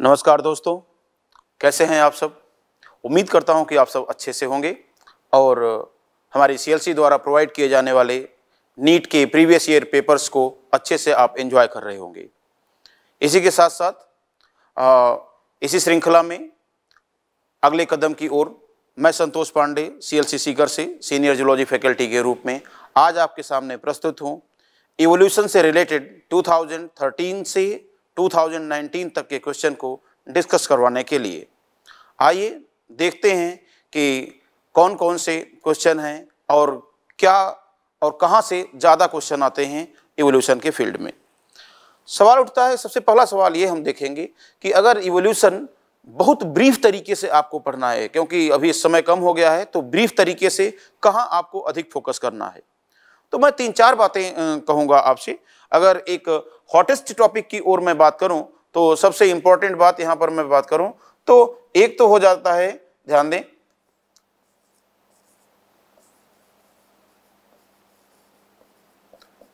नमस्कार दोस्तों कैसे हैं आप सब उम्मीद करता हूं कि आप सब अच्छे से होंगे और हमारी सीएलसी द्वारा प्रोवाइड किए जाने वाले नीट के प्रीवियस ईयर पेपर्स को अच्छे से आप एंजॉय कर रहे होंगे इसी के साथ साथ आ, इसी श्रृंखला में अगले कदम की ओर मैं संतोष पांडे सीएलसी सीकर से सीनियर जोलॉजी फैकल्टी के रूप में आज आपके सामने प्रस्तुत हूँ इवोल्यूशन से रिलेटेड 2013 से 2019 तक के क्वेश्चन को डिस्कस करवाने के लिए आइए देखते हैं कि कौन कौन से क्वेश्चन हैं और क्या और कहाँ से ज़्यादा क्वेश्चन आते हैं इवोल्यूशन के फील्ड में सवाल उठता है सबसे पहला सवाल ये हम देखेंगे कि अगर इवोल्यूशन बहुत ब्रीफ तरीके से आपको पढ़ना है क्योंकि अभी समय कम हो गया है तो ब्रीफ तरीके से कहाँ आपको अधिक फोकस करना है तो मैं तीन चार बातें कहूँगा आपसे अगर एक हॉटेस्ट टॉपिक की ओर मैं बात करूं तो सबसे इंपॉर्टेंट बात यहां पर मैं बात करूं तो एक तो हो जाता है ध्यान दें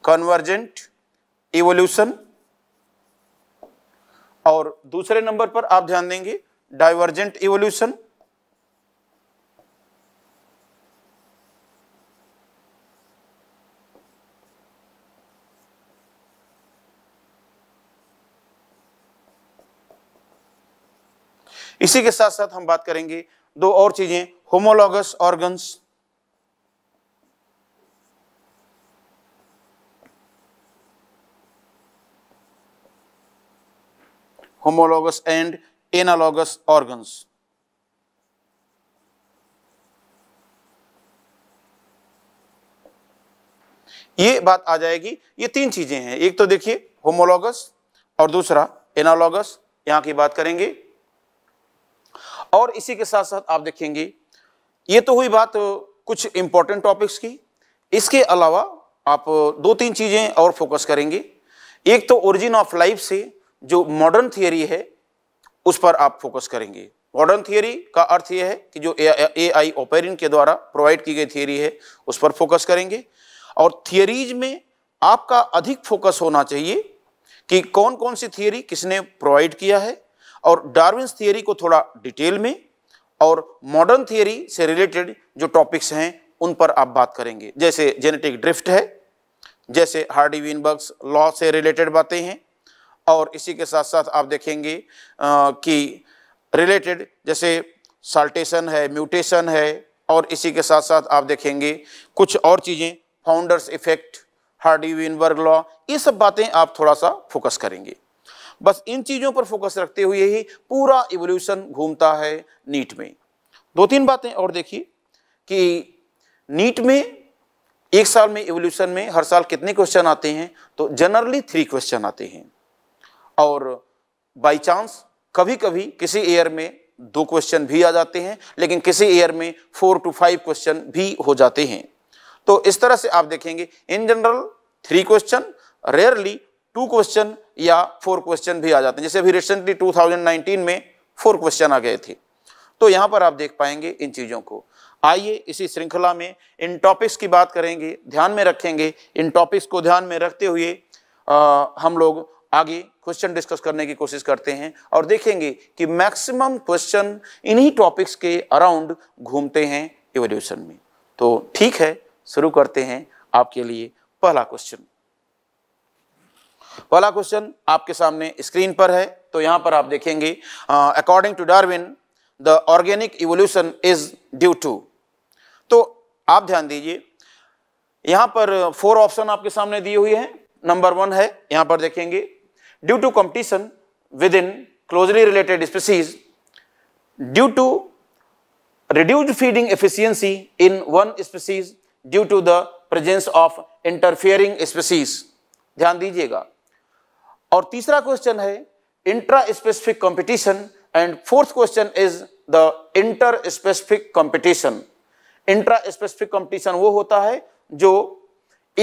कन्वर्जेंट इवोल्यूशन और दूसरे नंबर पर आप ध्यान देंगे डाइवर्जेंट इवोल्यूशन इसी के साथ साथ हम बात करेंगे दो और चीजें homologous organs homologous and analogous organs ये बात आ जाएगी ये तीन चीजें हैं एक तो देखिए होमोलॉगस और दूसरा एनालॉगस यहां की बात करेंगे और इसी के साथ साथ आप देखेंगे ये तो हुई बात कुछ इंपॉर्टेंट टॉपिक्स की इसके अलावा आप दो तीन चीज़ें और फोकस करेंगे एक तो ओरिजिन ऑफ लाइफ से जो मॉडर्न थियरी है उस पर आप फोकस करेंगे मॉडर्न थियरी का अर्थ यह है कि जो ए आई ओपेरिन के द्वारा प्रोवाइड की गई थियोरी है उस पर फोकस करेंगे और थियोरीज में आपका अधिक फोकस होना चाहिए कि कौन कौन सी थियोरी किसने प्रोवाइड किया है और डार्विन्स थियरी को थोड़ा डिटेल में और मॉडर्न थियरी से रिलेटेड जो टॉपिक्स हैं उन पर आप बात करेंगे जैसे जेनेटिक ड्रिफ्ट है जैसे हार्डी वीनबर्ग्स लॉ से रिलेटेड बातें हैं और इसी के साथ साथ आप देखेंगे आ, कि रिलेटेड जैसे साल्टेशन है म्यूटेशन है और इसी के साथ साथ आप देखेंगे कुछ और चीज़ें founder's effect Hardy Weinberg law ये सब बातें आप थोड़ा सा फोकस करेंगे बस इन चीज़ों पर फोकस रखते हुए ही पूरा इवोल्यूशन घूमता है नीट में दो तीन बातें और देखिए कि नीट में एक साल में इवोल्यूशन में हर साल कितने क्वेश्चन आते हैं तो जनरली थ्री क्वेश्चन आते हैं और बाई चांस कभी कभी किसी ईयर में दो क्वेश्चन भी आ जाते हैं लेकिन किसी ईयर में फोर टू फाइव क्वेश्चन भी हो जाते हैं तो इस तरह से आप देखेंगे in general three question rarely two question या फोर क्वेश्चन भी आ जाते हैं जैसे अभी रिसेंटली 2019 में फोर क्वेश्चन आ गए थे तो यहाँ पर आप देख पाएंगे इन चीज़ों को आइए इसी श्रृंखला में इन टॉपिक्स की बात करेंगे ध्यान में रखेंगे इन टॉपिक्स को ध्यान में रखते हुए आ, हम लोग आगे क्वेश्चन डिस्कस करने की कोशिश करते हैं और देखेंगे कि मैक्सिमम क्वेश्चन इन्हीं टॉपिक्स के अराउंड घूमते हैं एवोल्यूशन में तो ठीक है शुरू करते हैं आपके लिए पहला क्वेश्चन पहला क्वेश्चन आपके सामने स्क्रीन पर है तो यहां पर आप देखेंगे according to Darwin the organic evolution is due to तो आप ध्यान दीजिए यहां पर फोर ऑप्शन आपके सामने दिए हुए हैं नंबर वन है यहां पर देखेंगे due to competition within closely related species due to reduce feeding efficiency in one species due to the presence of interfering species ध्यान दीजिएगा और तीसरा क्वेश्चन है intraspecific competition and fourth question is the interspecific competition intraspecific competition वो होता है जो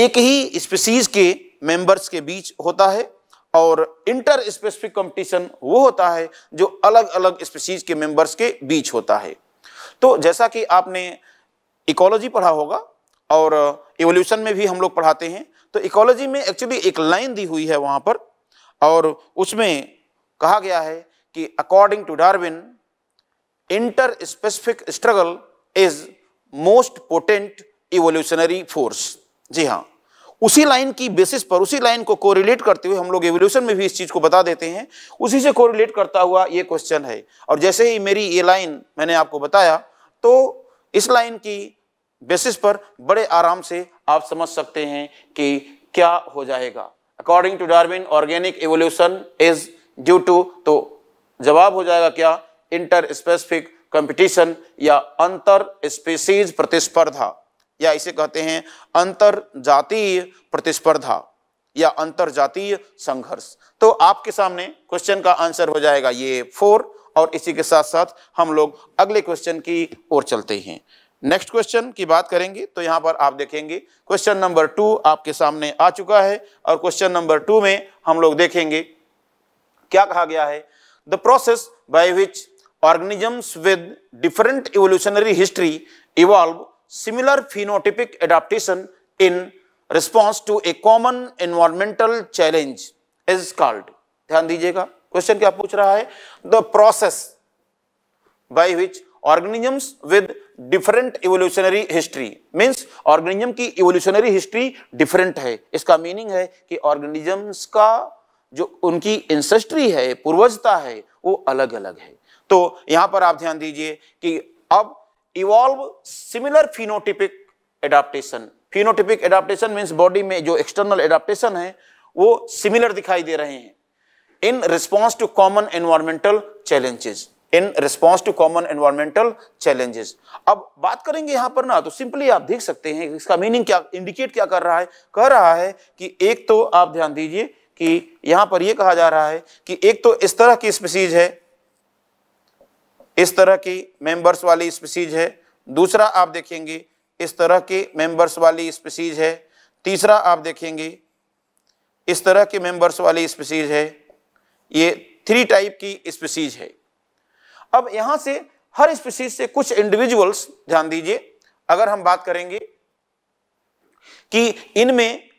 एक ही स्पीसीज के मेंबर्स के बीच होता है और इंटर स्पेसिफिक कंपटीशन वो होता है जो अलग अलग स्पीसीज के मेंबर्स के बीच होता है तो जैसा कि आपने इकोलॉजी पढ़ा होगा और इवोल्यूशन में भी हम लोग पढ़ाते हैं तो इकोलॉजी में एक्चुअली एक लाइन दी हुई है वहां पर और उसमें कहा गया है कि according to Darwin interspecific struggle is most potent evolutionary force जी हाँ उसी लाइन की बेसिस पर उसी लाइन को कोरिलेट करते हुए हम लोग एवोल्यूशन में भी इस चीज़ को बता देते हैं उसी से कोरिलेट करता हुआ ये क्वेश्चन है और जैसे ही मेरी ये लाइन मैंने आपको बताया तो इस लाइन की बेसिस पर बड़े आराम से आप समझ सकते हैं कि क्या हो जाएगा according to Darwin organic evolution is due to तो जवाब हो जाएगा क्या इंटर स्पेसिफिक कंपटीशन या अंतर स्पेसीज प्रतिस्पर्धा या इसे कहते हैं अंतर जातीय प्रतिस्पर्धा या अंतर जातीय संघर्ष तो आपके सामने क्वेश्चन का आंसर हो जाएगा ये फोर और इसी के साथ साथ हम लोग अगले क्वेश्चन की ओर चलते हैं नेक्स्ट क्वेश्चन की बात करेंगे तो यहां पर आप देखेंगे क्वेश्चन नंबर टू आपके सामने आ चुका है और क्वेश्चन नंबर टू में हम लोग देखेंगे क्या कहा गया है the process by which organisms with different evolutionary history evolve similar phenotypic adaptation in response to a common environmental challenge is called ध्यान दीजिएगा क्वेश्चन क्या पूछ रहा है the process by which organisms with different evolutionary history means organism की evolutionary history different है इसका meaning है कि ऑर्गेनिजम्स का जो उनकी इंसेस्ट्री है पूर्वजता है वो अलग अलग है तो यहां पर आप ध्यान दीजिए कि अब evolve similar phenotypic adaptation phenotypic adaptation means body में जो एक्सटर्नल एडाप्टेशन है वो सिमिलर दिखाई दे रहे हैं in response to common environmental challenges in response to common environmental challenges अब बात करेंगे यहां पर ना तो सिंपली आप देख सकते हैं इसका मीनिंग क्या इंडिकेट क्या कर रहा है कह रहा है कि एक तो आप ध्यान दीजिए कि यहां पर यह कहा जा रहा है कि एक तो इस तरह की स्पीसीज है इस तरह की मेंबर्स वाली स्पीसीज है दूसरा आप देखेंगे इस तरह की मेंबर्स वाली स्पीसीज है तीसरा आप देखेंगे इस तरह के मेंबर्स वाली स्पीसीज है ये थ्री टाइप की स्पीसीज है अब यहां से हर स्पीसीज से कुछ इंडिविजुअल्स ध्यान दीजिए अगर हम बात करेंगे कि इनमें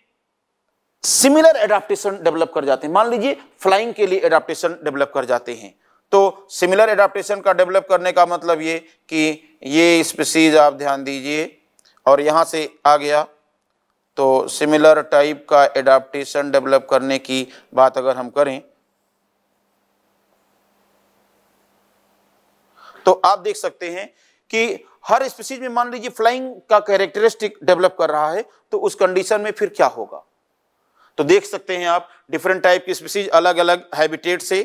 सिमिलर एडाप्टेशन डेवलप कर जाते हैं मान लीजिए फ्लाइंग के लिए एडाप्टेशन डेवलप कर जाते हैं तो सिमिलर एडाप्टेशन का डेवलप करने का मतलब ये कि ये स्पीसीज आप ध्यान दीजिए और यहाँ से आ गया तो सिमिलर टाइप का एडाप्टेशन डेवलप करने की बात अगर हम करें तो आप देख सकते हैं कि हर स्पीसीज में मान लीजिए फ्लाइंग का कैरेक्टरिस्टिक डेवलप कर रहा है तो उस कंडीशन में फिर क्या होगा तो देख सकते हैं आप डिफरेंट टाइप की स्पीसीज अलग अलग हैबिटेट से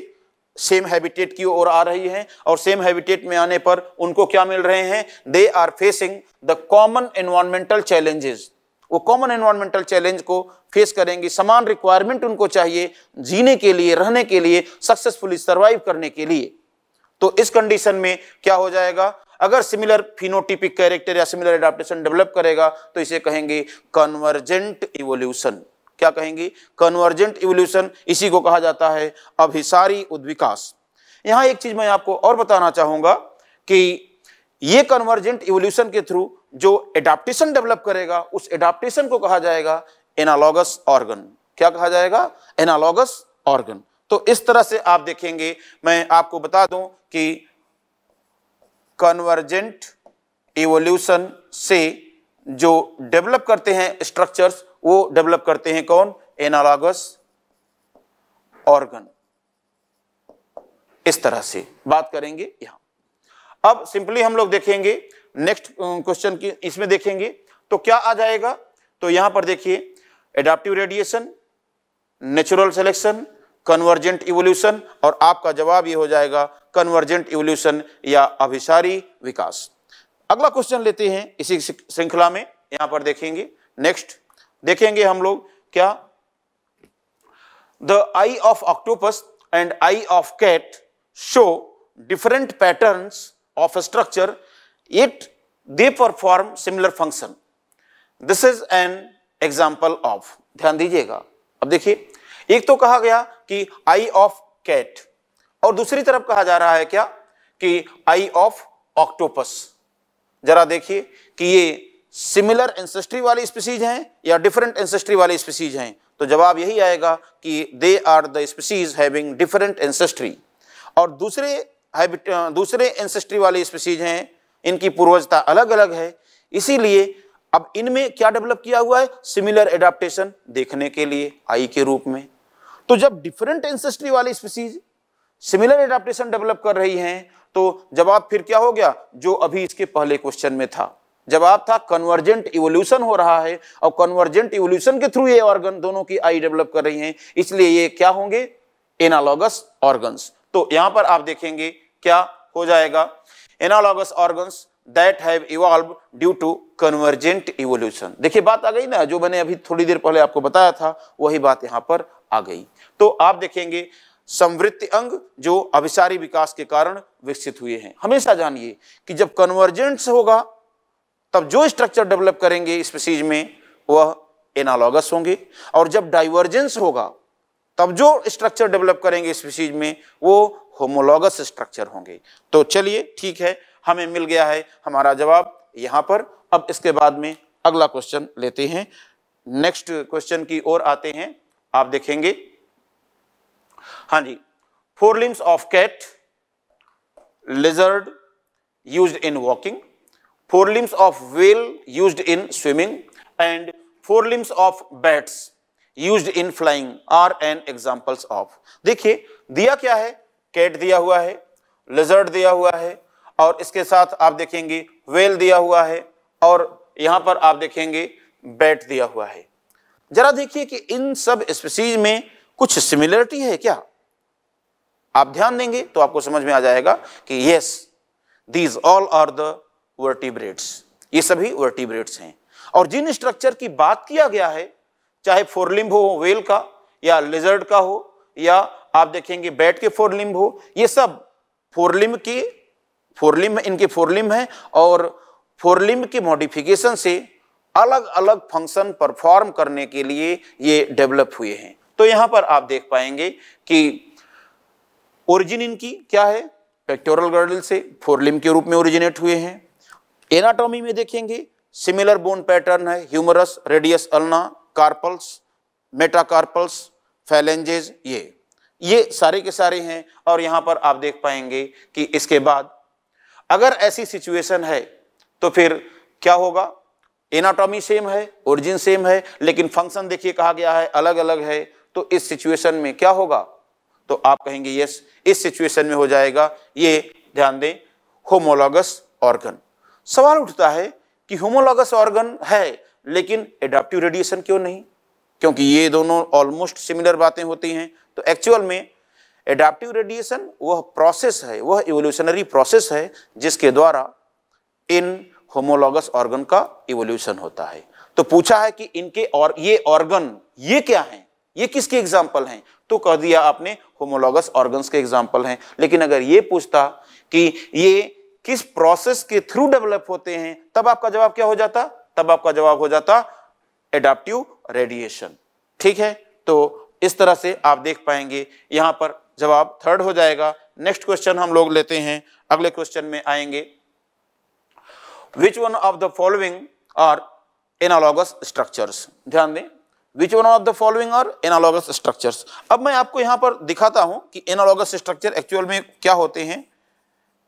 सेम हैबिटेट की ओर आ रही हैं और सेम हैबिटेट में आने पर उनको क्या मिल रहे हैं they are facing the common environmental challenges वो कॉमन एनवायरमेंटल चैलेंज को फेस करेंगी समान रिक्वायरमेंट उनको चाहिए जीने के लिए रहने के लिए सक्सेसफुली सर्वाइव करने के लिए तो इस कंडीशन में क्या हो जाएगा अगर सिमिलर फिनोटिपिक कैरेक्टर या सिमिलर एडाप्टेशन डेवलप करेगा तो इसे कहेंगे कन्वर्जेंट इवोल्यूशन क्या कहेंगे कन्वर्जेंट इवोल्यूशन इसी को कहा जाता है अभिसारी उद्विकास यहां एक चीज मैं आपको और बताना चाहूंगा कि ये कन्वर्जेंट इवोल्यूशन के थ्रू जो एडाप्टेशन डेवलप करेगा उस एडाप्टेशन को कहा जाएगा एनालॉगस ऑर्गन क्या कहा जाएगा एनालॉगस ऑर्गन तो इस तरह से आप देखेंगे मैं आपको बता दूं कि कन्वर्जेंट इवोल्यूशन से जो डेवलप करते हैं स्ट्रक्चर्स वो डेवलप करते हैं कौन एनालॉगस ऑर्गन इस तरह से बात करेंगे यहां अब सिंपली हम लोग देखेंगे नेक्स्ट क्वेश्चन की इसमें देखेंगे तो क्या आ जाएगा तो यहां पर देखिए adaptive radiation natural selection convergent evolution और आपका जवाब ये हो जाएगा कन्वर्जेंट इवोल्यूशन या अभिसारी विकास अगला क्वेश्चन लेते हैं इसी श्रृंखला में यहां पर देखेंगे नेक्स्ट देखेंगे हम लोग क्या the eye of octopus and eye of cat show different pattern of structure yet they perform similar function this is an example of ध्यान दीजिएगा अब देखिए एक तो कहा गया कि आई ऑफ कैट और दूसरी तरफ कहा जा रहा है क्या कि आई ऑफ ऑक्टोपस जरा देखिए कि ये सिमिलर एंसेस्ट्री वाली स्पीसीज हैं या डिफरेंट एंसेस्ट्री वाली स्पीसीज हैं तो जवाब यही आएगा कि they are the species having different ancestry और दूसरे दूसरे एंसेस्ट्री वाली स्पीसीज हैं इनकी पूर्वजता अलग अलग है इसीलिए अब इनमें क्या डेवलप किया हुआ है सिमिलर एडाप्टेशन देखने के लिए आई के रूप में तो जब डिफरेंट एंसेस्ट्री वाली स्पीसीज सिमिलर एडाप्टेशन डेवलप कर रही हैं तो जवाब फिर क्या हो गया जो अभी इसके पहले क्वेश्चन में था जवाब था कन्वर्जेंट इवोल्यूशन हो रहा है और कन्वर्जेंट इवोल्यूशन के थ्रू ये ऑर्गन दोनों की आई डेवलप कर रही हैं इसलिए ये क्या होंगे एनालॉगस ऑर्गन्स तो यहां पर आप देखेंगे क्या हो जाएगा analogous organs that have evolve due to convergent evolution देखिए बात आ गई ना जो मैंने अभी थोड़ी देर पहले आपको बताया था वही बात यहां पर आ गई तो आप देखेंगे संवृत्ति अंग जो अभिसारी विकास के कारण विकसित हुए हैं हमेशा जानिए कि जब कन्वर्जेंस होगा तब जो स्ट्रक्चर डेवलप करेंगे स्पेसीज में वह एनालॉगस होंगे और जब डाइवर्जेंस होगा तब जो स्ट्रक्चर डेवलप करेंगे स्पेसीज में वो होमोलॉगस स्ट्रक्चर होंगे तो चलिए ठीक है हमें मिल गया है हमारा जवाब यहां पर अब इसके बाद में अगला क्वेश्चन लेते हैं नेक्स्ट क्वेश्चन की ओर आते हैं आप देखेंगे हाँ जी four limbs of cat lizard use in walking four limbs of whale use in swimming and four limbs of bats use in flying are an examples of देखिए दिया क्या है कैट दिया हुआ है लिजर्ड दिया हुआ है और इसके साथ आप देखेंगे वेल दिया हुआ है और यहां पर आप देखेंगे बैट दिया हुआ है जरा देखिए कि इन सब स्पीसीज में कुछ सिमिलरिटी है क्या आप ध्यान देंगे तो आपको समझ में आ जाएगा कि yes these all are the vertebrates ये सभी वर्टिब्रेट्स हैं और जिन स्ट्रक्चर की बात किया गया है चाहे फोरलिम्ब हो वेल का या लिजर्ड का हो या आप देखेंगे बैट के फोरलिम्ब हो ये सब फोरलिम्ब की फोरलिम्ब इनके फोरलिम्ब हैं और फोरलिम्ब के मॉडिफिकेशन से अलग अलग फंक्शन परफॉर्म करने के लिए ये डेवलप हुए हैं तो यहां पर आप देख पाएंगे कि ओरिजिन इनकी क्या है पेक्टोरल गर्डल से फोरलिम के रूप में ओरिजिनेट हुए हैं एनाटॉमी में देखेंगे सिमिलर बोन पैटर्न है humerus radius ulna carpals metacarpals phalanges ये ये सारे के सारे हैं और यहां पर आप देख पाएंगे कि इसके बाद अगर ऐसी सिचुएशन है तो फिर क्या होगा एनाटॉमी सेम है ओरिजिन सेम है लेकिन फंक्शन देखिए कहा गया है अलग अलग है तो इस सिचुएशन में क्या होगा तो आप कहेंगे यस इस सिचुएशन में हो जाएगा ये ध्यान दें होमोलॉगस ऑर्गन सवाल उठता है कि होमोलॉगस ऑर्गन है लेकिन एडाप्टिव रेडिएशन क्यों नहीं क्योंकि ये दोनों ऑलमोस्ट सिमिलर बातें होती हैं तो एक्चुअल में एडाप्टिव रेडिएशन वह प्रोसेस है वह एवोल्यूशनरी प्रोसेस है जिसके द्वारा इन होमोलॉगस ऑर्गन का इवोल्यूशन होता है तो पूछा है कि इनके और ये ऑर्गन ये क्या है ये किसके एग्जाम्पल हैं तो कह दिया आपने होमोलॉगस ऑर्गन्स के एग्जाम्पल हैं लेकिन अगर ये पूछता कि ये किस प्रोसेस के थ्रू डेवलप होते हैं तब आपका जवाब क्या हो जाता तब आपका जवाब हो जाता एडाप्टिव रेडिएशन ठीक है तो इस तरह से आप देख पाएंगे यहां पर जवाब थर्ड हो जाएगा नेक्स्ट क्वेश्चन हम लोग लेते हैं अगले क्वेश्चन में आएंगे which one of the following are analogous structures ध्यान दें which one of the following are analogous structures अब मैं आपको यहां पर दिखाता हूं कि एनालॉगस स्ट्रक्चर एक्चुअल में क्या होते हैं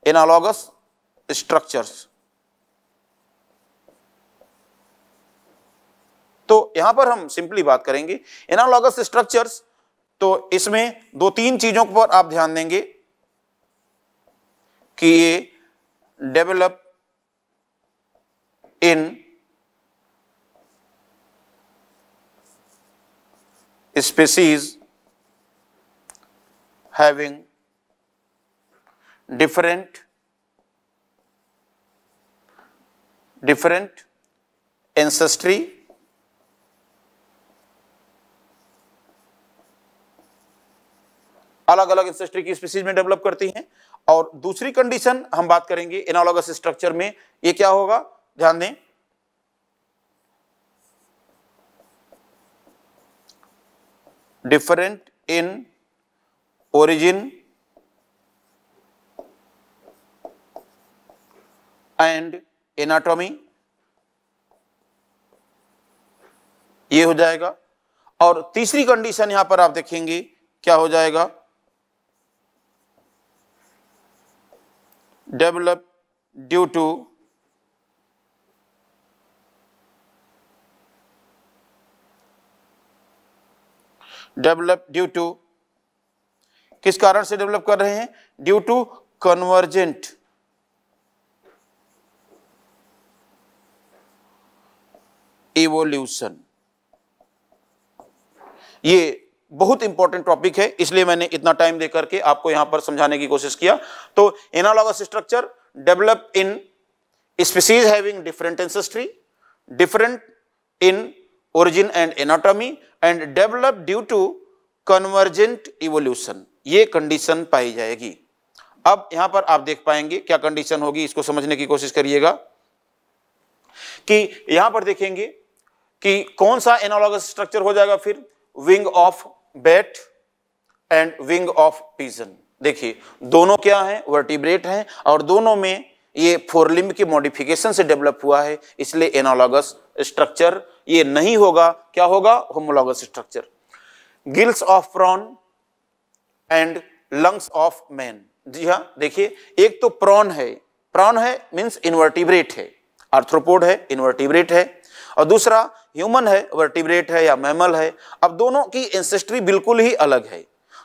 एनालॉगस स्ट्रक्चर्स तो यहां पर हम सिंपली बात करेंगे एनालॉगस स्ट्रक्चर्स तो इसमें दो तीन चीज़ों पर आप ध्यान देंगे कि ये develop in species having different different ancestry अलग अलग इंसेस्ट्री की स्पीसीज में डेवलप करती हैं और दूसरी कंडीशन हम बात करेंगे एनालॉगस स्ट्रक्चर में ये क्या होगा ध्यान दें different in origin and anatomy ये हो जाएगा और तीसरी कंडीशन यहां पर आप देखेंगे क्या हो जाएगा develop due to develop due to किस कारण से डेवलप कर रहे हैं ड्यू टू कन्वर्जेंट इवोल्यूशन ये बहुत इंपॉर्टेंट टॉपिक है इसलिए मैंने इतना टाइम देकर के आपको यहां पर समझाने की कोशिश किया तो analogous structure develop in species having different ancestry different in origin and anatomy and develop due to convergent evolution ये कंडीशन पाई जाएगी अब यहां पर आप देख पाएंगे क्या कंडीशन होगी इसको समझने की कोशिश करिएगा कि यहां पर देखेंगे कि कौन सा एनालॉगस स्ट्रक्चर हो जाएगा फिर wing of bat and wing of pigeon देखिए दोनों क्या हैं वर्टिब्रेट हैं और दोनों में ये फोरलिम्ब के मॉडिफिकेशन से डेवलप हुआ है इसलिए एनालॉगस स्ट्रक्चर ये नहीं होगा क्या होगा homologous structure gills of prawn and lungs of man जी हाँ देखिए एक तो प्रॉन है प्रॉन है मीन्स इन्वर्टिब्रेट है आर्थ्रोपोड है इन्वर्टिब्रेट है और दूसरा ह्यूमन है वर्टिब्रेट है या मैमल है अब दोनों की इंसेस्ट्री बिल्कुल ही अलग है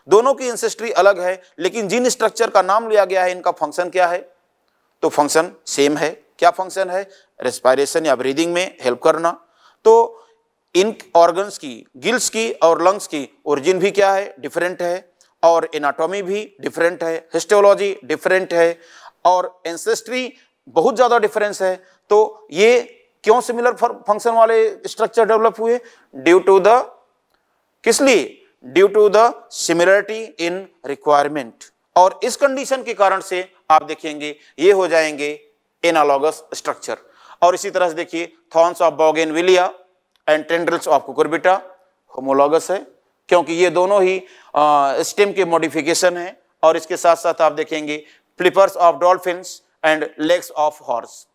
दोनों की इंसेस्ट्री अलग है लेकिन जिन स्ट्रक्चर का नाम लिया गया है इनका फंक्शन क्या है तो फंक्शन सेम है क्या फंक्शन है रेस्पायरेशन या ब्रीदिंग में हेल्प करना तो इन ऑर्गन्स की गिल्स की और लंग्स की ओरिजिन भी क्या है डिफरेंट है और एनाटॉमी भी डिफरेंट है हिस्टोलॉजी डिफरेंट है और एंसेस्ट्री बहुत ज़्यादा डिफरेंस है तो ये क्यों सिमिलर फंक्शन वाले स्ट्रक्चर डेवलप हुए ड्यू टू द किस लिए due to the similarity in requirement और इस कंडीशन के कारण से आप देखेंगे ये हो जाएंगे एनालॉगस स्ट्रक्चर और इसी तरह से देखिए thorns of bougainvillea and tendrils of cucurbita homologous है क्योंकि ये दोनों ही स्टेम के मॉडिफिकेशन है और इसके साथ साथ आप देखेंगे flippers of dolphins and legs of horse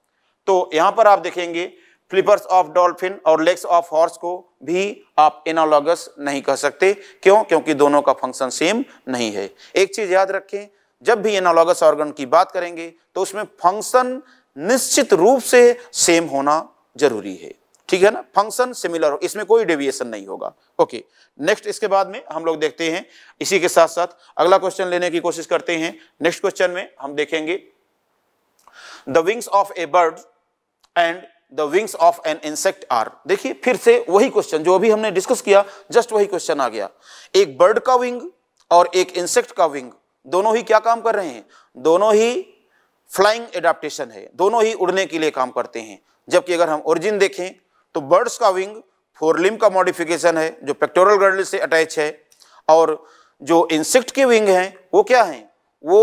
तो यहाँ पर आप देखेंगे फ्लिपर्स ऑफ डॉल्फिन और लेग्स ऑफ हॉर्स को भी आप एनालॉगस नहीं कह सकते क्यों क्योंकि दोनों का फंक्शन सेम नहीं है एक चीज याद रखें जब भी एनालॉगस ऑर्गन की बात करेंगे तो उसमें फंक्शन निश्चित रूप से सेम होना जरूरी है ठीक है ना फंक्शन सिमिलर हो इसमें कोई डेविएशन नहीं होगा ओके नेक्स्ट इसके बाद में हम लोग देखते हैं इसी के साथ साथ अगला क्वेश्चन लेने की कोशिश करते हैं नेक्स्ट क्वेश्चन में हम देखेंगे the wings of a bird and the wings of an insect are देखिए फिर से वही क्वेश्चन जो अभी हमने डिस्कस किया जस्ट वही क्वेश्चन आ गया एक बर्ड का विंग और एक इंसेक्ट का विंग दोनों ही क्या काम कर रहे हैं दोनों ही फ्लाइंग एडाप्टेशन है दोनों ही उड़ने के लिए काम करते हैं जबकि अगर हम ओरिजिन देखें तो बर्ड्स का विंग फोरलिम का मॉडिफिकेशन है जो पेक्टोरल गर्डल से अटैच है और जो इंसेक्ट के विंग हैं वो क्या हैं वो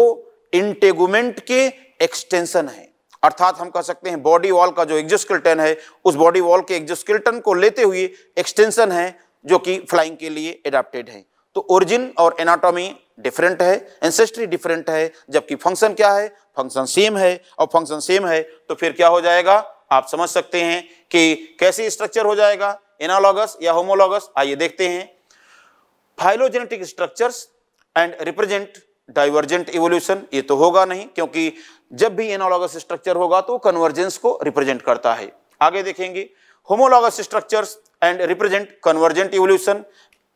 इंटेगुमेंट के एक्सटेंशन है अर्थात हम कह सकते हैं बॉडी वॉल का जो एग्जोस्किल्टन है उस बॉडी वॉल के एग्जोस्किल्टन को लेते हुए एक्सटेंशन है जो कि फ्लाइंग के लिए एडाप्टेड है तो ओरिजिन और एनाटॉमी डिफरेंट है एंसेस्ट्री डिफरेंट है जबकि फंक्शन क्या है फंक्शन सेम है और फंक्शन सेम है तो फिर क्या हो जाएगा आप समझ सकते हैं कि कैसे स्ट्रक्चर हो जाएगा एनालॉगस या होमोलॉगस आइए देखते हैं phylogenetic structures and represent divergent evolution ये तो होगा नहीं क्योंकि जब भी एनालॉगस स्ट्रक्चर होगा तो कन्वर्जेंस को रिप्रेजेंट करता है आगे देखेंगे homologous structures and represent convergent evolution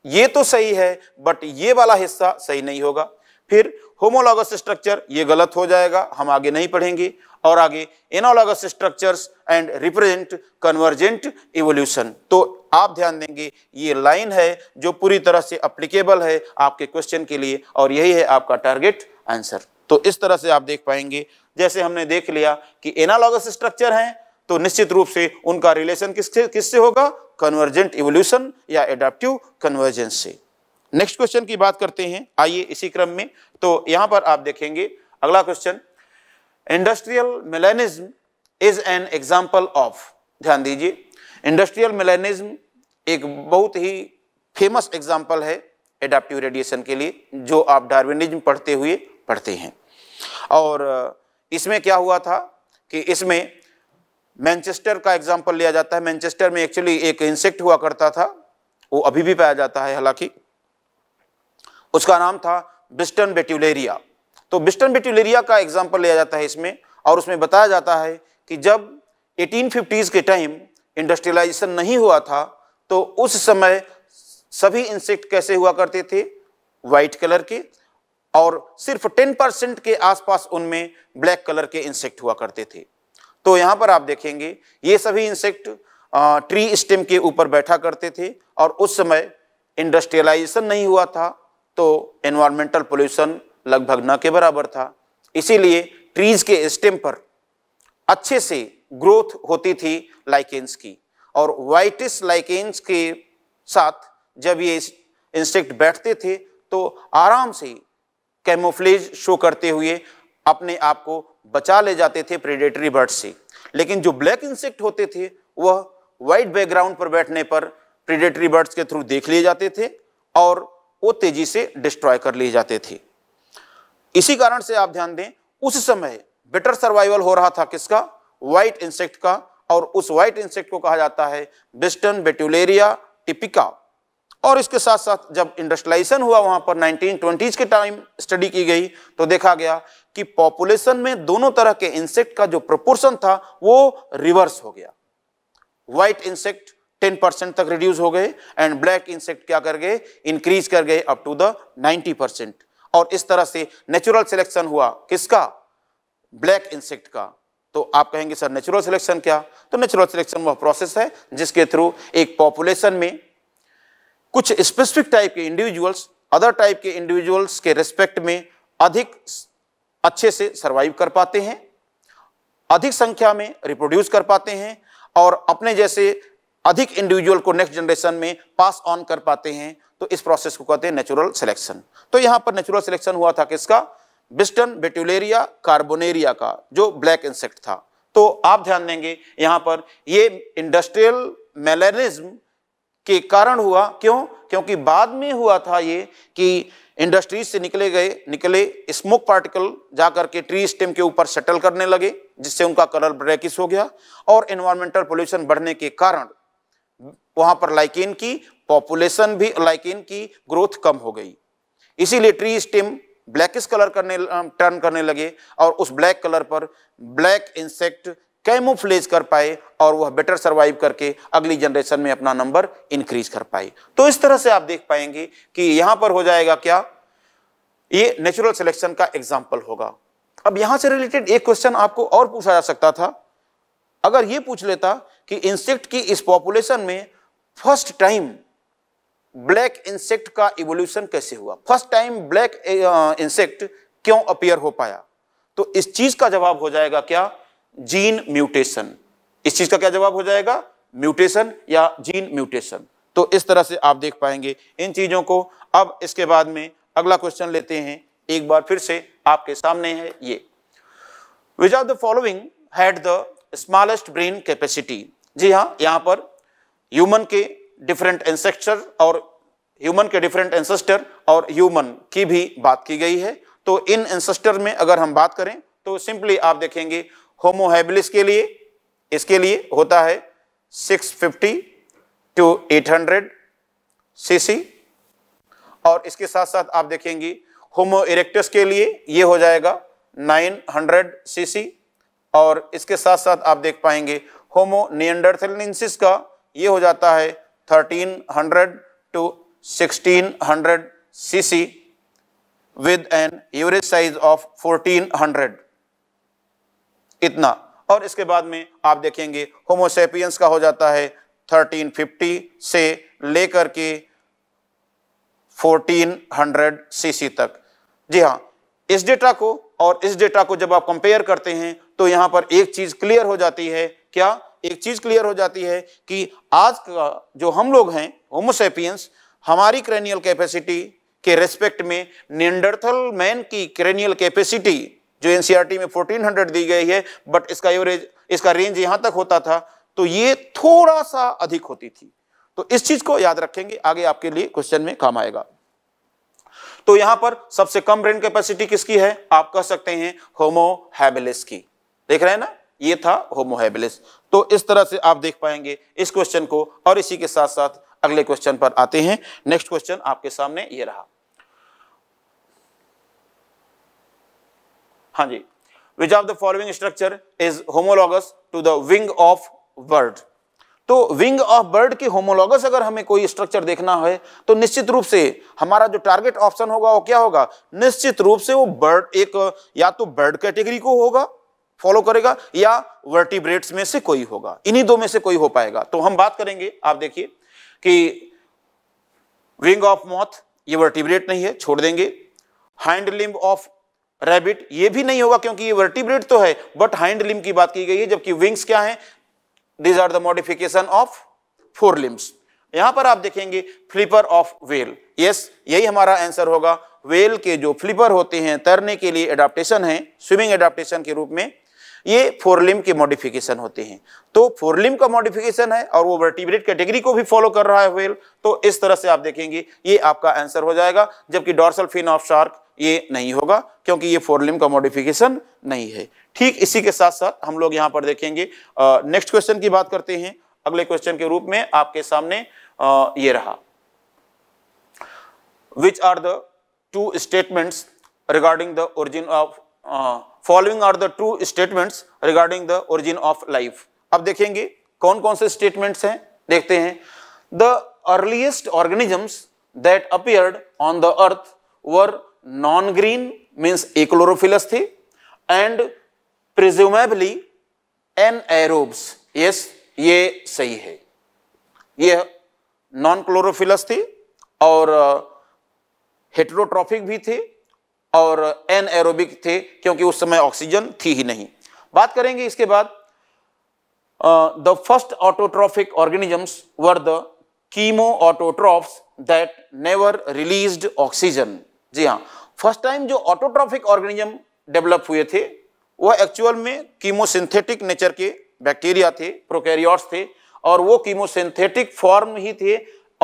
ये तो सही है बट ये वाला हिस्सा सही नहीं होगा फिर होमोलॉगस स्ट्रक्चर ये गलत हो जाएगा हम आगे नहीं पढ़ेंगे और आगे analogous structures and represent convergent evolution तो आप ध्यान देंगे ये लाइन है जो पूरी तरह से अप्लीकेबल है आपके क्वेश्चन के लिए और यही है आपका टारगेट आंसर तो इस तरह से आप देख पाएंगे जैसे हमने देख लिया कि एनालॉगस स्ट्रक्चर हैं तो निश्चित रूप से उनका रिलेशन किससे किससे होगा कन्वर्जेंट इवोल्यूशन या एडाप्टिव कन्वर्जेंस से नेक्स्ट क्वेश्चन की बात करते हैं आइए इसी क्रम में तो यहां पर आप देखेंगे अगला question industrial melanism is an example of ध्यान दीजिए इंडस्ट्रियल मिलेनिज्म एक बहुत ही फेमस एग्जाम्पल है एडाप्टिव रेडिएशन के लिए जो आप डार्विनिज्म पढ़ते हुए पढ़ते हैं और इसमें क्या हुआ था कि इसमें मैनचेस्टर का एग्जाम्पल लिया जाता है मैनचेस्टर में एक्चुअली एक इंसेक्ट हुआ करता था वो अभी भी पाया जाता है हालांकि उसका नाम था बिस्टन बेट्यूलेरिया तो बिस्टन बेट्यूलेरिया का एग्जाम्पल लिया जाता है इसमें और उसमें बताया जाता है कि जब एटीन के टाइम इंडस्ट्रियलाइजेशन नहीं हुआ था तो उस समय सभी इंसेक्ट कैसे हुआ करते थे वाइट कलर के और सिर्फ 10 परसेंट के आसपास उनमें ब्लैक कलर के इंसेक्ट हुआ करते थे तो यहाँ पर आप देखेंगे ये सभी इंसेक्ट ट्री स्टेम के ऊपर बैठा करते थे और उस समय इंडस्ट्रियलाइजेशन नहीं हुआ था तो एनवायरमेंटल पोल्यूशन लगभग न के बराबर था इसीलिए ट्रीज के स्टेम पर अच्छे से ग्रोथ होती थी लाइकेंस की और वाइटिस लाइकेंस के साथ जब ये इंसेक्ट बैठते थे तो आराम से कैमोफ्लेज शो करते हुए अपने आप को बचा ले जाते थे प्रेडेटरी बर्ड से लेकिन जो ब्लैक इंसेक्ट होते थे वह वाइट बैकग्राउंड पर बैठने पर प्रेडेटरी बर्ड्स के थ्रू देख लिए जाते थे और वो तेजी से डिस्ट्रॉय कर लिए जाते थे इसी कारण से आप ध्यान दें उस समय बेटर सर्वाइवल हो रहा था किसका व्हाइट इंसेक्ट का और उस व्हाइट इंसेक्ट को कहा जाता है बिस्टन बेटुलेरिया टिपिका और इसके साथ साथ जब इंडस्ट्रियलाइजेशन हुआ वहां पर 1920s के टाइम स्टडी की गई तो देखा गया कि पॉपुलेशन में दोनों तरह के इंसेक्ट का जो प्रोपोर्शन था वो रिवर्स हो गया व्हाइट इंसेक्ट 10 परसेंट तक रिड्यूस हो गए एंड ब्लैक इंसेक्ट क्या कर गए इंक्रीज कर गए अप टू द 90 परसेंट और इस तरह से नेचुरल सिलेक्शन हुआ किसका ब्लैक इंसेक्ट का तो आप कहेंगे सर नेचुरल सिलेक्शन क्या तो नेचुरल सिलेक्शन वह प्रोसेस है जिसके थ्रू एक पॉपुलेशन में कुछ स्पेसिफिक टाइप के इंडिविजुअल्स अदर टाइप के इंडिविजुअल्स के रिस्पेक्ट में अधिक अच्छे से सरवाइव कर पाते हैं अधिक संख्या में रिप्रोड्यूस कर पाते हैं और अपने जैसे अधिक इंडिविजुअल को नेक्स्ट जनरेशन में पास ऑन कर पाते हैं तो इस प्रोसेस को कहते हैं नेचुरल सिलेक्शन तो यहां पर नेचुरल सिलेक्शन हुआ था किसका बिस्टन बेटुलेरिया कार्बोनेरिया का जो ब्लैक इंसेक्ट था तो आप ध्यान देंगे यहां पर ये इंडस्ट्रियल मेलेनिज्म के कारण हुआ क्यों क्योंकि बाद में हुआ था ये कि इंडस्ट्रीज से निकले गए निकले स्मोक पार्टिकल जाकर के ट्री स्टेम के ऊपर सेटल करने लगे जिससे उनका कलर ब्रैकिस हो गया और एनवायरमेंटल पोल्यूशन बढ़ने के कारण वहां पर लाइकेन की पॉपुलेशन भी लाइकेन की ग्रोथ कम हो गई इसीलिए ट्री स्टेम ब्लैकिस कलर करने टर्न करने लगे और उस ब्लैक कलर पर ब्लैक इंसेक्ट कैमोफ्लेज कर पाए और वह बेटर सर्वाइव करके अगली जनरेशन में अपना नंबर इंक्रीज कर पाए तो इस तरह से आप देख पाएंगे कि यहां पर हो जाएगा क्या ये नेचुरल सिलेक्शन का एग्जाम्पल होगा अब यहां से रिलेटेड एक क्वेश्चन आपको और पूछा जा सकता था अगर ये पूछ लेता कि इंसेक्ट की इस पॉपुलेशन में फर्स्ट टाइम ब्लैक इंसेक्ट का इवोल्यूशन कैसे हुआ फर्स्ट टाइम ब्लैक इंसेक्ट क्यों अपियर हो पाया तो इस चीज का जवाब हो जाएगा क्या जीन म्यूटेशन इस चीज का क्या जवाब हो जाएगा म्यूटेशन या जीन म्यूटेशन तो इस तरह से आप देख पाएंगे इन चीजों को अब इसके बाद में अगला क्वेश्चन लेते हैं एक बार फिर से आपके सामने है ये which are the following had the smallest brain capacity जी हाँ यहाँ पर ह्यूमन के डिफरेंट एंसेस्टर और ह्यूमन के डिफरेंट एंसेस्टर और ह्यूमन की भी बात की गई है तो इन एंसेस्टर में अगर हम बात करें तो सिंपली आप देखेंगे होमोहेबिलिस के लिए इसके लिए होता है 650 टू 800 सीसी और इसके साथ साथ आप देखेंगे होमो इरेक्टस के लिए ये हो जाएगा 900 सीसी और इसके साथ साथ आप देख पाएंगे होमो नियंडरथेलिनसिस का ये हो जाता है 1300 to 1600 cc with an average size of 1400. इतना और इसके बाद में आप देखेंगे होमोसेपियंस का हो जाता है 1350 से लेकर के 1400 सीसी तक जी हाँ इस डेटा को और इस डेटा को जब आप कंपेयर करते हैं तो यहां पर एक चीज़ क्लियर हो जाती है क्या एक चीज़ क्लियर हो जाती है कि आज का जो हम लोग हैं होमोसेपियंस हमारी क्रेनियल कैपेसिटी के रेस्पेक्ट में निंडरथल मैन की क्रेनियल कैपेसिटी जो एनसीईआरटी e में 1400 दी गई है बट इसका एवरेज इसका रेंज यहां तक होता था तो ये थोड़ा सा अधिक होती थी तो इस चीज को याद रखेंगे आगे आपके लिए क्वेश्चन में काम आएगा तो यहां पर सबसे कम ब्रेन कैपेसिटी किसकी है आप कह सकते हैं होमोहेबिलिस की देख रहे हैं ना ये था होमोहेबिलिस तो इस तरह से आप देख पाएंगे इस क्वेश्चन को और इसी के साथ साथ अगले क्वेश्चन पर आते हैं नेक्स्ट क्वेश्चन आपके सामने ये रहा हाँ जी which of the following structure is homologous to the wing of bird तो विंग ऑफ बर्ड की होमोलॉगस अगर हमें कोई स्ट्रक्चर देखना है तो निश्चित रूप से हमारा जो टारगेट ऑप्शन होगा वो क्या होगा निश्चित रूप से वो बर्ड एक या तो बर्ड कैटेगरी को होगा फॉलो करेगा या वर्टिब्रेट्स में से कोई होगा इन्हीं दो में से कोई हो पाएगा तो हम बात करेंगे आप देखिए कि विंग ऑफ मॉथ ये वर्टिब्रेट नहीं है छोड़ देंगे हैंड लिम्ब ऑफ रैबिट ये भी नहीं होगा क्योंकि ये वर्टिब्रेट तो है बट हाइंड लिम की बात की गई है जबकि विंग्स क्या है these are the modification of fore limbs यहां पर आप देखेंगे फ्लिपर ऑफ वेल यस यही हमारा आंसर होगा वेल के जो फ्लिपर होते हैं तैरने के लिए एडाप्टेशन है स्विमिंग एडाप्टेशन के रूप में ये फोरलिम के मॉडिफिकेशन होते हैं तो फोरलिम का मॉडिफिकेशन है और वो वर्टिब्रेट कैटेगरी को भी फॉलो कर रहा है वेल तो इस तरह से आप देखेंगे ये आपका आंसर हो जाएगा जबकि डॉर्सल फिन ऑफ शार्क ये नहीं होगा क्योंकि ये फोरलिम का मॉडिफिकेशन नहीं है ठीक इसी के साथ साथ हम लोग यहाँ पर देखेंगे नेक्स्ट क्वेश्चन की बात करते हैं अगले क्वेश्चन के रूप में आपके सामने आ, ये रहा which are the two statements regarding the origin of following are the two statements regarding the origin of life अब देखेंगे कौन कौन से स्टेटमेंट्स हैं देखते हैं the earliest organisms that appeared on the earth were non green means achlorophilus and presumably anaerobes yes ये सही है ये नॉन क्लोरोफिलस थी और हेट्रोट्रॉफिक भी थे और एन एरोबिक थे क्योंकि उस समय ऑक्सीजन थी ही नहीं बात करेंगे इसके बाद the first autotrophic organisms were the chemoautotrophs that never released oxygen जी हाँ फर्स्ट टाइम जो ऑटोट्रॉफिक ऑर्गेनिज्म डेवलप हुए थे वह एक्चुअल में कीमोसिंथेटिक नेचर के बैक्टीरिया थे प्रोकैरियोट्स थे और वो कीमोसिंथेटिक फॉर्म ही थे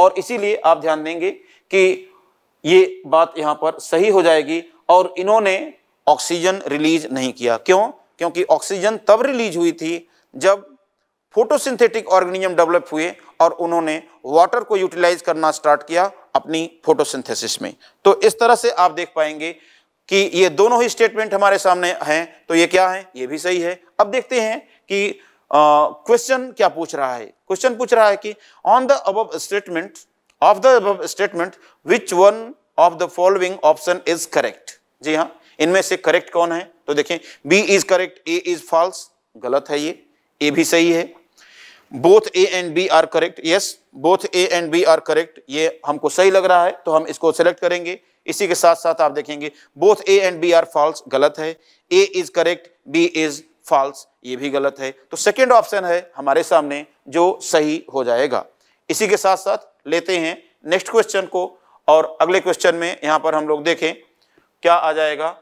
और इसीलिए आप ध्यान देंगे कि ये बात यहाँ पर सही हो जाएगी और इन्होंने ऑक्सीजन रिलीज नहीं किया क्यों क्योंकि ऑक्सीजन तब रिलीज हुई थी जब फोटोसिंथेटिक ऑर्गेनिज्म डेवलप हुए और उन्होंने वाटर को यूटिलाइज करना स्टार्ट किया अपनी फोटोसिंथेसिस में तो इस तरह से आप देख पाएंगे कि ये दोनों ही स्टेटमेंट हमारे सामने हैं तो ये क्या है ये भी सही है अब देखते हैं कि क्वेश्चन क्या पूछ रहा है क्वेश्चन पूछ रहा है कि ऑन द अब स्टेटमेंट ऑफ द अब statement which one of the following option is correct जी हाँ इनमें से करेक्ट कौन है तो देखें B is correct A is false गलत है ये ए भी सही है both A and B are correct yes both A and B are correct ये हमको सही लग रहा है तो हम इसको सेलेक्ट करेंगे इसी के साथ साथ आप देखेंगे both A and B are false गलत है A is correct B is false ये भी गलत है तो सेकेंड ऑप्शन है हमारे सामने जो सही हो जाएगा इसी के साथ साथ लेते हैं नेक्स्ट क्वेश्चन को और अगले क्वेश्चन में यहां पर हम लोग देखें क्या आ जाएगा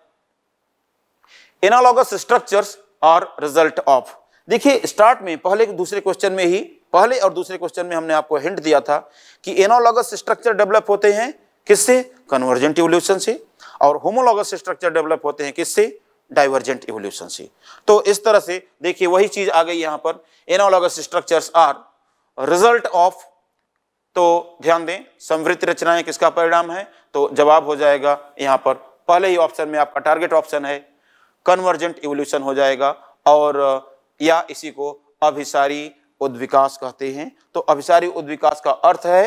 analogous structures are result of देखिए स्टार्ट में पहले दूसरे क्वेश्चन में ही पहले और दूसरे क्वेश्चन में हमने आपको हिंट दिया था कि एनोलॉगस स्ट्रक्चर डेवलप होते हैं किससे कन्वर्जेंट इवोल्यूशन से और होमोलॉगस स्ट्रक्चर डेवलप होते हैं किससे डाइवर्जेंट इवोल्यूशन से तो इस तरह से देखिए वही चीज आ गई यहां पर analogous structures are result of तो ध्यान दें समृत रचनाएं किसका परिणाम है तो जवाब हो जाएगा यहां पर पहले ही ऑप्शन में आपका टारगेट ऑप्शन है कन्वर्जेंट इवोल्यूशन हो जाएगा और या इसी को अभिसारी उद्विकास कहते हैं तो अभिसारी उद्विकास का अर्थ है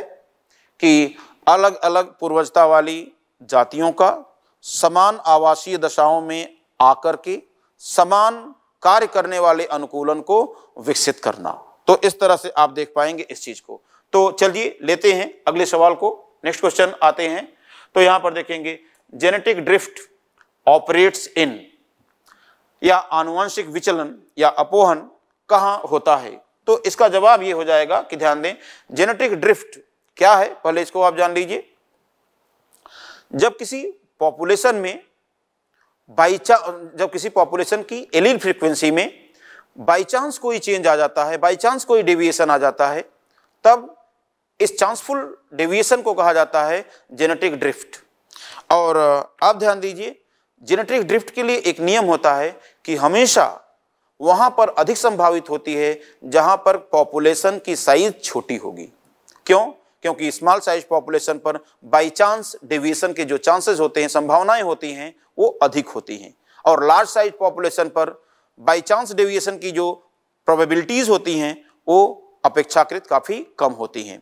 कि अलग अलग पूर्वजता वाली जातियों का समान आवासीय दशाओं में आकर के समान कार्य करने वाले अनुकूलन को विकसित करना तो इस तरह से आप देख पाएंगे इस चीज को तो चलिए लेते हैं अगले सवाल को नेक्स्ट क्वेश्चन आते हैं तो यहां पर देखेंगे जेनेटिक ड्रिफ्ट ऑपरेट्स इन या आनुवंशिक विचलन या अपोहन कहाँ होता है तो इसका जवाब ये हो जाएगा कि ध्यान दें जेनेटिक ड्रिफ्ट क्या है पहले इसको आप जान लीजिए जब किसी पॉपुलेशन में बाई जब किसी पॉपुलेशन की एलिन फ्रीक्वेंसी में बाई चांस कोई चेंज आ जाता है बाई चांस कोई डेविएशन आ जाता है तब इस चांसफुल डेविएशन को कहा जाता है जेनेटिक ड्रिफ्ट और आप ध्यान दीजिए जेनेटिक ड्रिफ्ट के लिए एक नियम होता है कि हमेशा वहाँ पर अधिक संभावित होती है जहाँ पर पॉपुलेशन की साइज छोटी होगी क्यों क्योंकि स्मॉल साइज पॉपुलेशन पर बाई चांस डिवीजन के जो चांसेस होते हैं संभावनाएं होती हैं वो अधिक होती हैं और लार्ज साइज पॉपुलेशन पर बाई चांस डेविएशन की जो प्रोबेबिलिटीज़ होती हैं वो अपेक्षाकृत काफ़ी कम होती हैं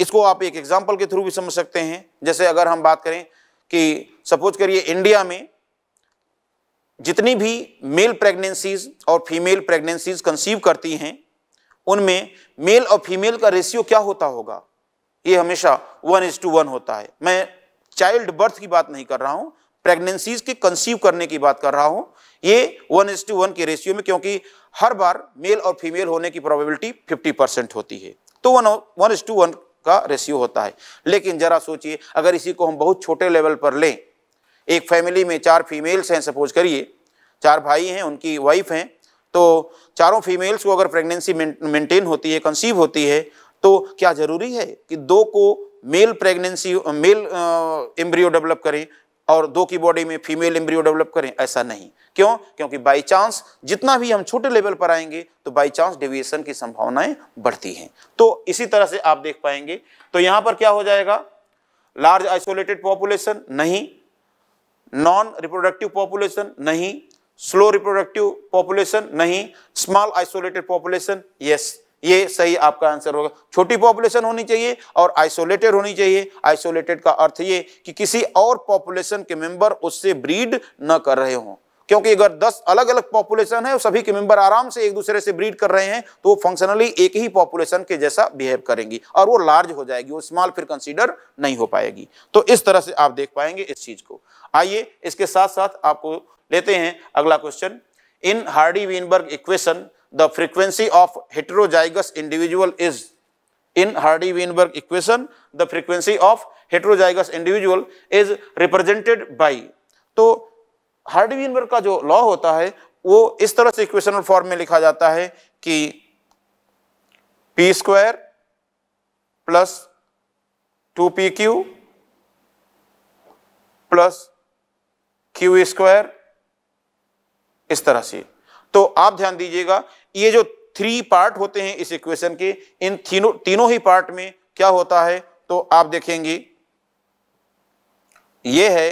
इसको आप एक एग्जाम्पल के थ्रू भी समझ सकते हैं जैसे अगर हम बात करें कि सपोज करिए इंडिया में जितनी भी मेल प्रेगनेंसीज और फीमेल प्रेगनेंसीज कंसीव करती हैं उनमें मेल और फीमेल का रेशियो क्या होता होगा ये हमेशा वन इज टू वन होता है मैं चाइल्ड बर्थ की बात नहीं कर रहा हूँ प्रेगनेंसीज के कंसीव करने की बात कर रहा हूँ ये वन इज टू वन के रेशियो में क्योंकि हर बार मेल और फीमेल होने की प्रोबेबिलिटी फिफ्टी परसेंट होती है तो one one is to one का रेशियो होता है लेकिन ज़रा सोचिए अगर इसी को हम बहुत छोटे लेवल पर लें एक फैमिली में चार फीमेल्स हैं सपोज करिए चार भाई हैं उनकी वाइफ हैं तो चारों फीमेल्स को अगर प्रेगनेंसी मेंटेन होती है कंसीव होती है तो क्या ज़रूरी है कि दो को male pregnancy male embryo develop करें और दो की बॉडी में फीमेल एम्ब्रियो डेवलप करें ऐसा नहीं क्यों क्योंकि बाई चांस जितना भी हम छोटे लेवल पर आएंगे तो बाय चांस डेविएशन की संभावनाएं बढ़ती हैं तो इसी तरह से आप देख पाएंगे तो यहां पर क्या हो जाएगा लार्ज आइसोलेटेड पॉपुलेशन नहीं नॉन रिप्रोडक्टिव पॉपुलेशन नहीं स्लो रिप्रोडक्टिव पॉपुलेशन नहीं स्मॉल आइसोलेटेड पॉपुलेशन यस ये सही आपका आंसर होगा छोटी पॉपुलेशन होनी चाहिए और आइसोलेटेड होनी चाहिए आइसोलेटेड का अर्थ ये कि किसी और पॉपुलेशन के मेंबर उससे ब्रीड न कर रहे हों क्योंकि अगर 10 अलग अलग पॉपुलेशन है सभी के मेंबर आराम से एक दूसरे से ब्रीड कर रहे हैं तो फंक्शनली एक ही पॉपुलेशन के जैसा बिहेव करेंगी और वो लार्ज हो जाएगी वो स्मॉल फिर कंसीडर नहीं हो पाएगी तो इस तरह से आप देख पाएंगे इस चीज को आइए इसके साथ साथ आपको लेते हैं अगला question in Hardy Weinberg equation the frequency of heterozygous individual is in Hardy-Weinberg equation, the frequency of heterozygous individual is represented by to hardy weinberg ka jo law hota hai wo is tarah se equational form mein likha jata hai ki p square plus p q plus q square इस तरह से तो आप ध्यान दीजिएगा ये जो three part होते हैं इस इक्वेशन के इन तीनों तीनों ही पार्ट में क्या होता है तो आप देखेंगे ये है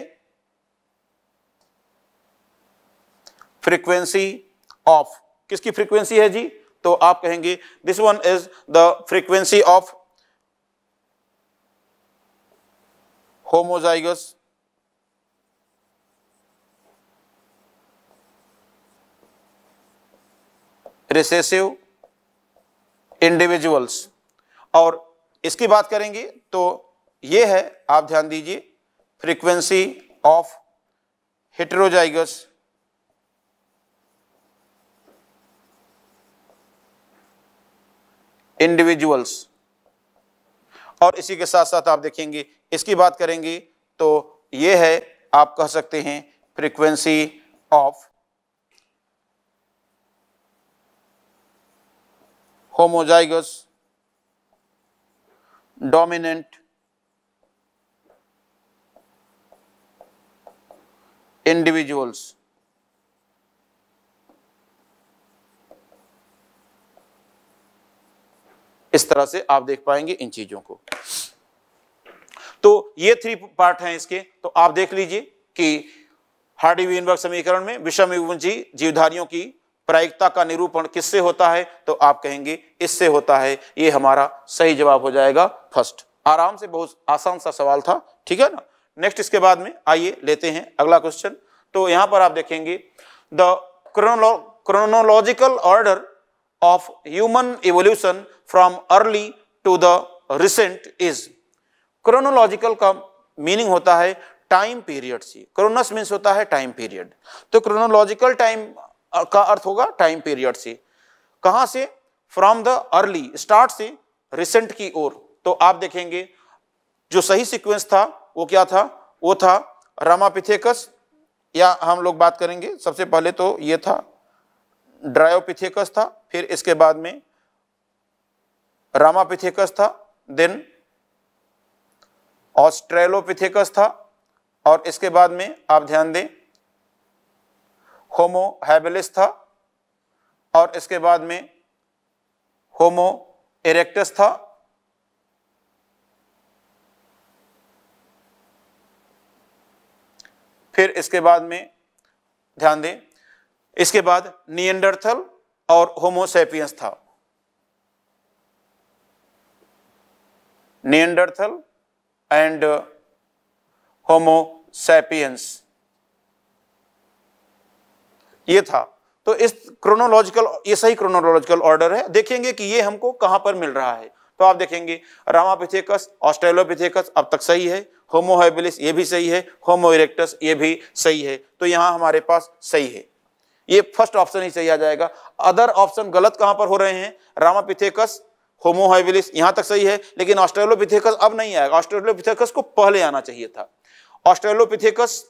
फ्रीक्वेंसी ऑफ किसकी फ्रीक्वेंसी है जी तो आप कहेंगे this one is the frequency of homozygous recessive individuals और इसकी बात करेंगे तो ये है आप ध्यान दीजिए फ्रीक्वेंसी ऑफ हिटरोजाइगस इंडिविजुअल्स और इसी के साथ साथ आप देखेंगे इसकी बात करेंगे तो ये है आप कह सकते हैं frequency of homozygous, dominant, individuals. इस तरह से आप देख पाएंगे इन चीजों को तो ये थ्री पार्ट हैं इसके तो आप देख लीजिए कि हार्डी वीनबर्ग समीकरण में विषम जी जीवधारियों की प्रायिकता का निरूपण किससे होता है तो आप कहेंगे इससे होता है ये हमारा सही जवाब हो जाएगा फर्स्ट आराम से बहुत आसान सा सवाल था ठीक है ना नेक्स्ट इसके बाद में आइए लेते हैं अगला क्वेश्चन तो यहाँ पर आप देखेंगे the chronological order of human evolution from early to the recent is chronological का मीनिंग होता है टाइम पीरियड से क्रोनस मीन्स होता है टाइम पीरियड तो क्रोनोलॉजिकल टाइम का अर्थ होगा टाइम पीरियड से कहां से फ्रॉम द अर्ली स्टार्ट से रिसेंट की ओर तो आप देखेंगे जो सही सीक्वेंस था वो क्या था वो था रामापिथेकस या हम लोग बात करेंगे सबसे पहले तो ये था ड्रायोपिथेकस था फिर इसके बाद में रामापिथेकस था देन ऑस्ट्रेलोपिथेकस था और इसके बाद में आप ध्यान दें होमो हैबिलिस था और इसके बाद में होमो इरेक्टस था फिर इसके बाद में ध्यान दें इसके बाद नियंडरथल और होमोसेपियंस था नियंडरथल एंड होमोसेपियंस ये था तो इस क्रोनोलॉजिकल ये सही क्रोनोलॉजिकल ऑर्डर है देखेंगे कि ये हमको कहां पर मिल रहा है तो आप देखेंगे रामापिथेकस ऑस्ट्रेलोपिथेकस अब तक सही है होमोहाइबिलिस ये भी सही है होमो इरेक्टस ये भी सही है तो यहाँ हमारे पास सही है ये फर्स्ट ऑप्शन ही सही आ जाएगा अदर ऑप्शन गलत कहां पर हो रहे हैं रामापिथेकस होमोहाइबिलिस यहां तक सही है लेकिन ऑस्ट्रेलोपिथेकस अब नहीं आएगा ऑस्ट्रेलोपिथेकस को पहले आना चाहिए था ऑस्ट्रेलोपिथेकस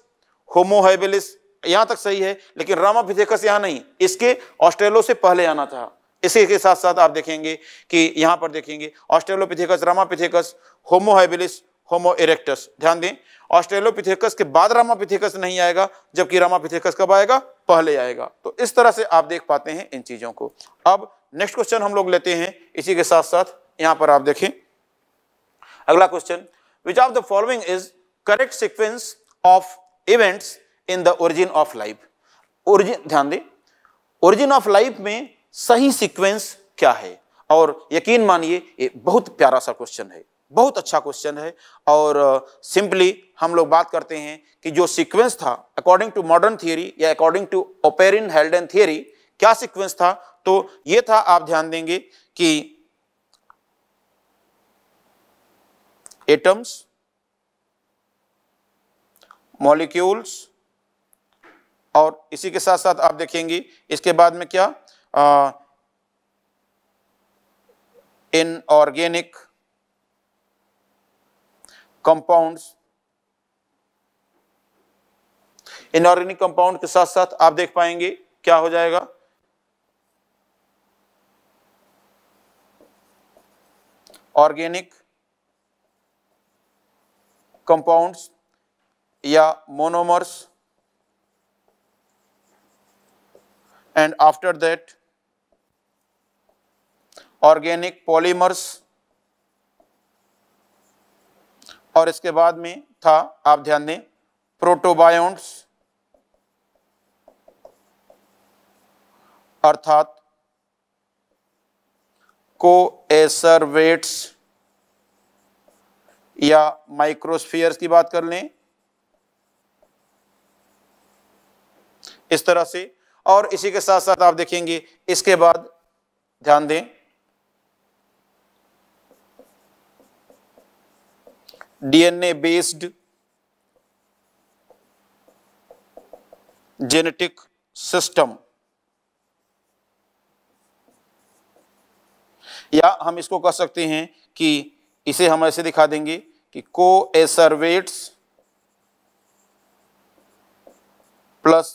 होमोहाइबिलिस यहां तक सही है लेकिन रामा रामाभिथेकस यहां नहीं इसके ऑस्ट्रेलो से पहले आना था इसी के साथ साथ आप देखेंगे कि यहां पर देखेंगे Australopithecus Ramapithecus Homo habilis Homo erectus ध्यान दें ऑस्ट्रेलो पिथेकस के बाद रामा पिथेकस नहीं आएगा जबकि रामा पिथेकस कब आएगा पहले आएगा तो इस तरह से आप देख पाते हैं इन चीज़ों को अब नेक्स्ट क्वेश्चन हम लोग लेते हैं इसी के साथ साथ यहां पर आप देखें अगला question which of the following is correct sequence of events in the origin of life origin ध्यान दें ओरिजिन ऑफ लाइफ में सही सीक्वेंस क्या है और यकीन मानिए ये बहुत प्यारा सा क्वेश्चन है बहुत अच्छा क्वेश्चन है और सिंपली uh, हम लोग बात करते हैं कि जो सीक्वेंस था अकॉर्डिंग टू मॉडर्न थियोरी या according to Oparin Haldane theory क्या सीक्वेंस था तो ये था आप ध्यान देंगे कि एटम्स मॉलिक्यूल्स और इसी के साथ साथ आप देखेंगे इसके बाद में क्या इनऑर्गेनिक कंपाउंड्स इनऑर्गेनिक कंपाउंड के साथ साथ आप देख पाएंगे क्या हो जाएगा ऑर्गेनिक कंपाउंड्स या monomers and after that organic polymers और इसके बाद में था आप ध्यान दें प्रोटोबायोंट्स अर्थात को एसरवेट्स या माइक्रोस्फियर्स की बात कर लें इस तरह से और इसी के साथ साथ आप देखेंगे इसके बाद ध्यान दें डीएनए बेस्ड जेनेटिक सिस्टम या हम इसको कह सकते हैं कि इसे हम ऐसे दिखा देंगे कि को एसर्वेट्स प्लस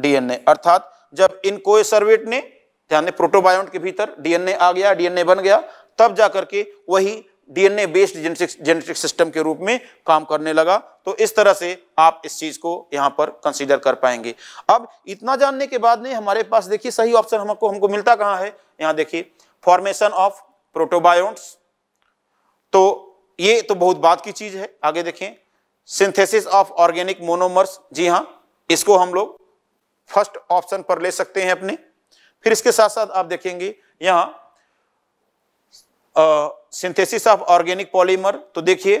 डीएनए अर्थात जब इनको सर्वेट ने ध्यान प्रोटोबायोट के भीतर डीएनए आ गया डीएनए बन गया तब जा करके वही डीएनए बेस्ड जेनेटिक सिस्टम के रूप में काम करने लगा तो इस तरह से आप इस चीज को यहां पर कंसीडर कर पाएंगे अब इतना जानने के बाद में हमारे पास देखिए सही ऑप्शन हमको हमको मिलता कहां है यहां देखिए फॉर्मेशन ऑफ प्रोटोबायोट्स तो ये तो बहुत बात की चीज है आगे देखें सिंथेसिस ऑफ ऑर्गेनिक मोनोमर्स जी हाँ इसको हम लोग फर्स्ट ऑप्शन पर ले सकते हैं अपने फिर इसके साथ साथ आप देखेंगे यहां सिंथेसिस ऑफ ऑर्गेनिक पॉलीमर तो देखिए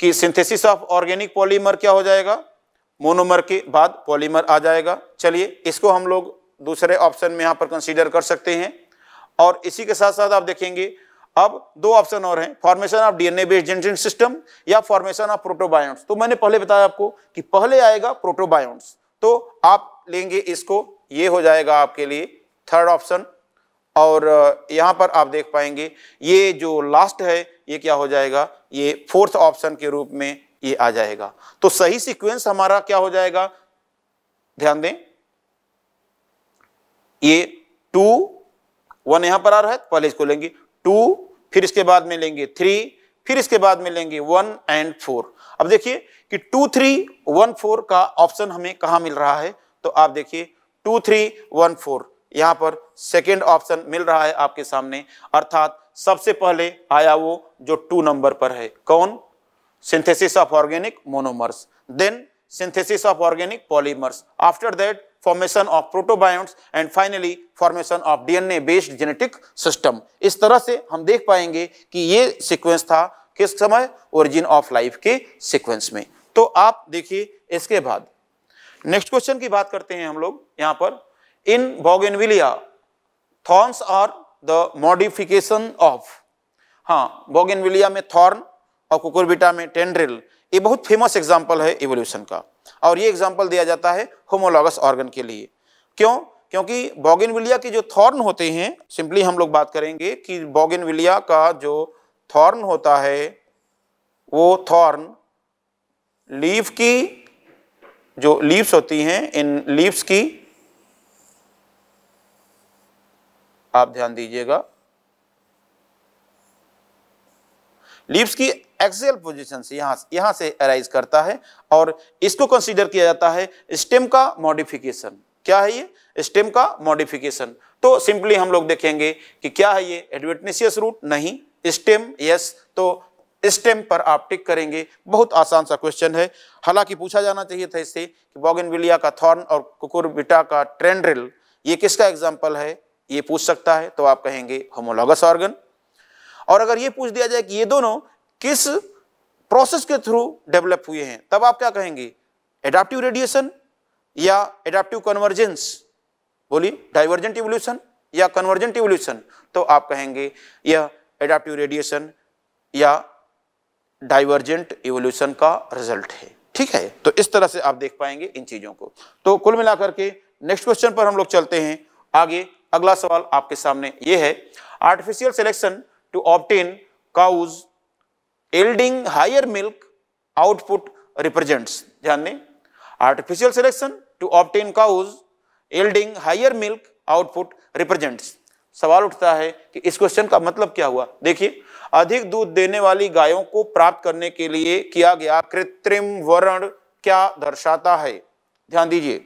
कि सिंथेसिस ऑफ ऑर्गेनिक पॉलीमर क्या हो जाएगा मोनोमर के बाद पॉलीमर आ जाएगा चलिए इसको हम लोग दूसरे ऑप्शन में यहां पर कंसीडर कर सकते हैं और इसी के साथ साथ आप देखेंगे अब दो ऑप्शन और हैं formation of DNA based genetic system या फॉर्मेशन ऑफ प्रोटोबायोन्स तो मैंने पहले बताया आपको कि पहले आएगा प्रोटोबायोन्स तो आप लेंगे इसको ये हो जाएगा आपके लिए थर्ड ऑप्शन और यहाँ पर आप देख पाएंगे ये जो लास्ट है ये क्या हो जाएगा ये फोर्थ ऑप्शन के रूप में ये आ जाएगा तो सही सीक्वेंस हमारा क्या हो जाएगा ध्यान दें ये टू वन यहां पर आ रहा है तो पहले इसको लेंगे टू फिर इसके बाद में लेंगे थ्री फिर इसके बाद में लेंगे वन एंड फोर अब देखिए कि टू थ्री वन फोर का ऑप्शन हमें कहा मिल रहा है तो आप देखिए टू थ्री वन फोर यहां पर सेकेंड ऑप्शन मिल रहा है आपके सामने अर्थात सबसे पहले आया वो जो टू नंबर पर है कौन synthesis of organic monomers then synthesis of organic polymers after that formation of protobionts and finally formation of DNA based genetic system इस तरह से हम देख पाएंगे कि ये सिक्वेंस था किस समय ओरिजिन ऑफ लाइफ के सिक्वेंस में तो आप देखिए इसके बाद नेक्स्ट क्वेश्चन की बात करते हैं हम लोग यहां पर in bougainvillea thorns are the modification of हाँ बोगेनविलिया में थॉर्न और कुकुरबिटा में टेंड्रिल ये बहुत फेमस एग्जांपल है इवोल्यूशन का और ये एग्जांपल दिया जाता है होमोलॉगस ऑर्गन के लिए क्यों क्योंकि बोगेनविलिया के जो थॉर्न होते हैं सिंपली हम लोग बात करेंगे कि बोगेनविलिया का जो थॉर्न होता है वो थॉर्न लीफ की जो लीव्स होती हैं इन लीव्स की आप ध्यान दीजिएगा लीव्स की एक्सेल पोजीशन से यहां यहां से अराइज करता है और इसको कंसीडर किया जाता है स्टेम का मॉडिफिकेशन क्या है ये स्टेम का मॉडिफिकेशन तो सिंपली हम लोग देखेंगे कि क्या है ये एडवेटनेशियस रूट नहीं स्टेम यस तो स्टेम पर आप टिक करेंगे बहुत आसान सा क्वेश्चन है हालांकि पूछा जाना चाहिए था इससे कि बॉगनविलिया का थॉर्न और कुकुरबिटा का ट्रेंड्रिल ये किसका एग्जाम्पल है ये पूछ सकता है तो आप कहेंगे होमोलॉगस ऑर्गन और अगर ये पूछ दिया जाए कि ये दोनों किस प्रोसेस के थ्रू डेवलप हुए हैं तब आप क्या कहेंगे एडाप्टिव रेडिएशन या एडाप्टिव कन्वर्जेंस बोलिए डाइवर्जेंट इवोल्यूशन या कन्वर्जेंट इवोल्यूशन तो आप कहेंगे यह एडाप्टिव रेडिएशन या डाइवर्जेंट इवोल्यूशन का रिजल्ट है ठीक है तो इस तरह से आप देख पाएंगे इन चीज़ों को तो कुल मिलाकर के नेक्स्ट क्वेश्चन पर हम लोग चलते हैं आगे अगला सवाल आपके सामने ये है artificial selection to obtain cows yielding higher milk output represents ध्यान दें artificial selection to obtain cows yielding higher milk output represents सवाल उठता है कि इस क्वेश्चन का मतलब क्या हुआ देखिए अधिक दूध देने वाली गायों को प्राप्त करने के लिए किया गया कृत्रिम वर्ण क्या दर्शाता है ध्यान दीजिए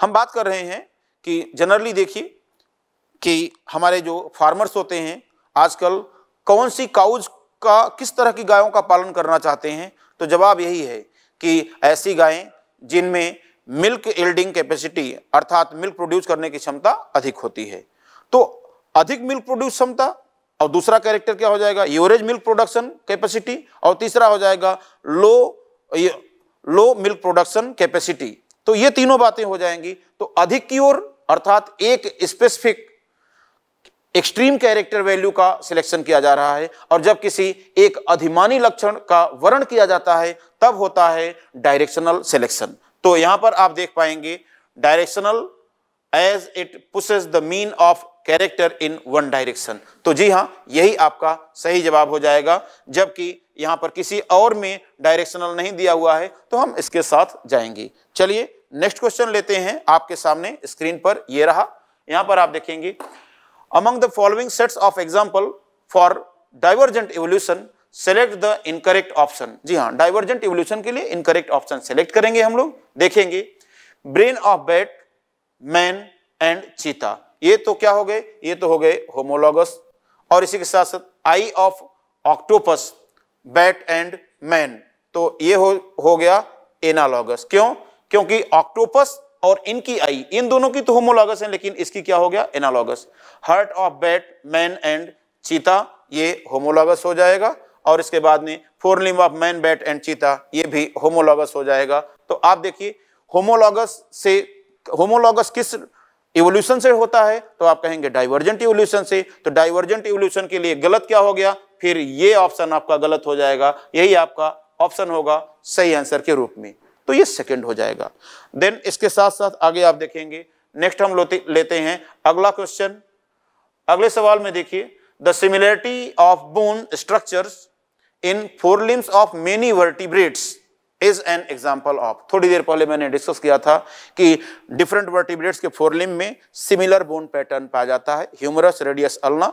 हम बात कर रहे हैं कि जनरली देखिए कि हमारे जो फार्मर्स होते हैं आजकल कौन सी काउज का किस तरह की गायों का पालन करना चाहते हैं तो जवाब यही है कि ऐसी गायें जिनमें मिल्क एल्डिंग कैपेसिटी अर्थात मिल्क प्रोड्यूस करने की क्षमता अधिक होती है तो अधिक मिल्क प्रोड्यूस क्षमता और दूसरा कैरेक्टर क्या हो जाएगा यूरेज मिल्क प्रोडक्शन कैपेसिटी और तीसरा हो जाएगा low low milk production capacity तो ये तीनों बातें हो जाएंगी तो अधिक की ओर अर्थात एक स्पेसिफिक एक्सट्रीम कैरेक्टर वैल्यू का सिलेक्शन किया जा रहा है और जब किसी एक अधिमानी लक्षण का वर्ण किया जाता है तब होता है डायरेक्शनल सिलेक्शन तो यहां पर आप देख पाएंगे directional as it pushes the mean of character in one direction तो जी हाँ यही आपका सही जवाब हो जाएगा जबकि यहां पर किसी और में डायरेक्शनल नहीं दिया हुआ है तो हम इसके साथ जाएंगे चलिए नेक्स्ट क्वेश्चन लेते हैं आपके सामने स्क्रीन पर यह रहा यहां पर आप देखेंगे among the following sets of example for divergent evolution select the incorrect option जी हाँ डाइवर्जेंट इवोल्यूशन के लिए इनकरेक्ट ऑप्शन सेलेक्ट करेंगे हम लोग देखेंगे brain of bat man and cheetah ये तो क्या हो गए ये तो हो गए होमोलॉगस और इसी के साथ साथ eye of octopus bat and man तो ये हो हो गया एनालॉगस क्यों क्योंकि ऑक्टोपस और इनकी आई इन दोनों की तो होमोलॉगस है लेकिन इसकी क्या हो गया analogous heart of bat man and cheetah ये होमोलॉगस हो जाएगा और इसके बाद में fore limb of man bat and cheetah ये भी होमोलॉगस हो जाएगा तो आप देखिए होमोलॉगस से होमोलॉगस किस इवोल्यूशन से होता है तो आप कहेंगे डाइवर्जेंट इवोल्यूशन से तो डाइवर्जेंट इवोल्यूशन के लिए गलत क्या हो गया फिर ये ऑप्शन आपका गलत हो जाएगा यही आपका ऑप्शन होगा सही आंसर के रूप में तो ये सेकंड हो जाएगा देन इसके साथ साथ आगे आप देखेंगे नेक्स्ट हम लेते हैं अगला क्वेश्चन अगले सवाल में देखिए the similarity of bone structures in fore limbs of many vertebrates is an example of थोड़ी देर पहले मैंने डिस्कस किया था कि डिफरेंट वर्टिब्रेट्स के फोर लिम में सिमिलर बोन पैटर्न पाया जाता है humerus radius ulna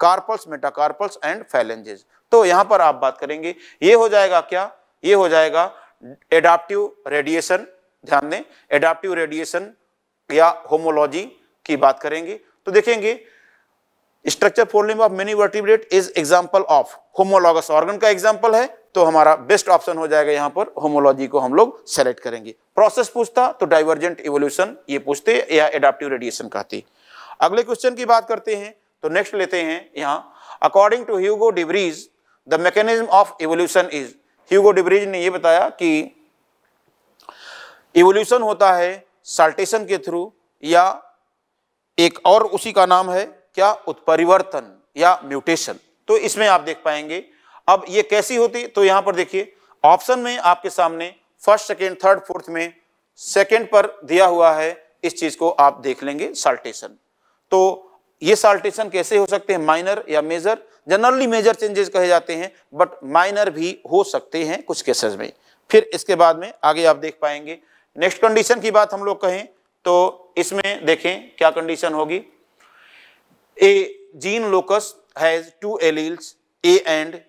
carpals metacarpals and phalanges तो यहां पर आप बात करेंगे ये हो जाएगा क्या ये हो जाएगा एडाप्टिव रेडिएशन ध्यान दें एडाप्टिव रेडिएशन या होमोलॉजी की बात करेंगे तो देखेंगे structure fore of many vertebrate is example of homologous organ का एग्जाम्पल है तो हमारा बेस्ट ऑप्शन हो जाएगा यहाँ पर होमोलॉजी को हम लोग सेलेक्ट करेंगे प्रोसेस पूछता तो डाइवर्जेंट इवोल्यूशन ये पूछते या एडाप्टिव रेडिएशन कहते अगले क्वेश्चन की बात करते हैं तो नेक्स्ट लेते हैं यहाँ according to Hugo de Vries the mechanism of evolution is Hugo de Vries ने ये बताया कि इवोल्यूशन होता है साल्टेशन के थ्रू या एक और उसी का नाम है क्या उत्परिवर्तन या म्यूटेशन तो इसमें आप देख पाएंगे अब ये कैसी होती तो यहां पर देखिए ऑप्शन में आपके सामने फर्स्ट सेकेंड थर्ड फोर्थ में सेकेंड पर दिया हुआ है इस चीज को आप देख लेंगे साल्टेशन तो ये साल्टेशन कैसे हो सकते हैं माइनर या मेजर जनरली मेजर चेंजेस कहे जाते हैं बट माइनर भी हो सकते हैं कुछ केसेस में फिर इसके बाद में आगे आप देख पाएंगे नेक्स्ट कंडीशन की बात हम लोग कहें तो इसमें देखें क्या कंडीशन होगी A gene locus has two alleles A and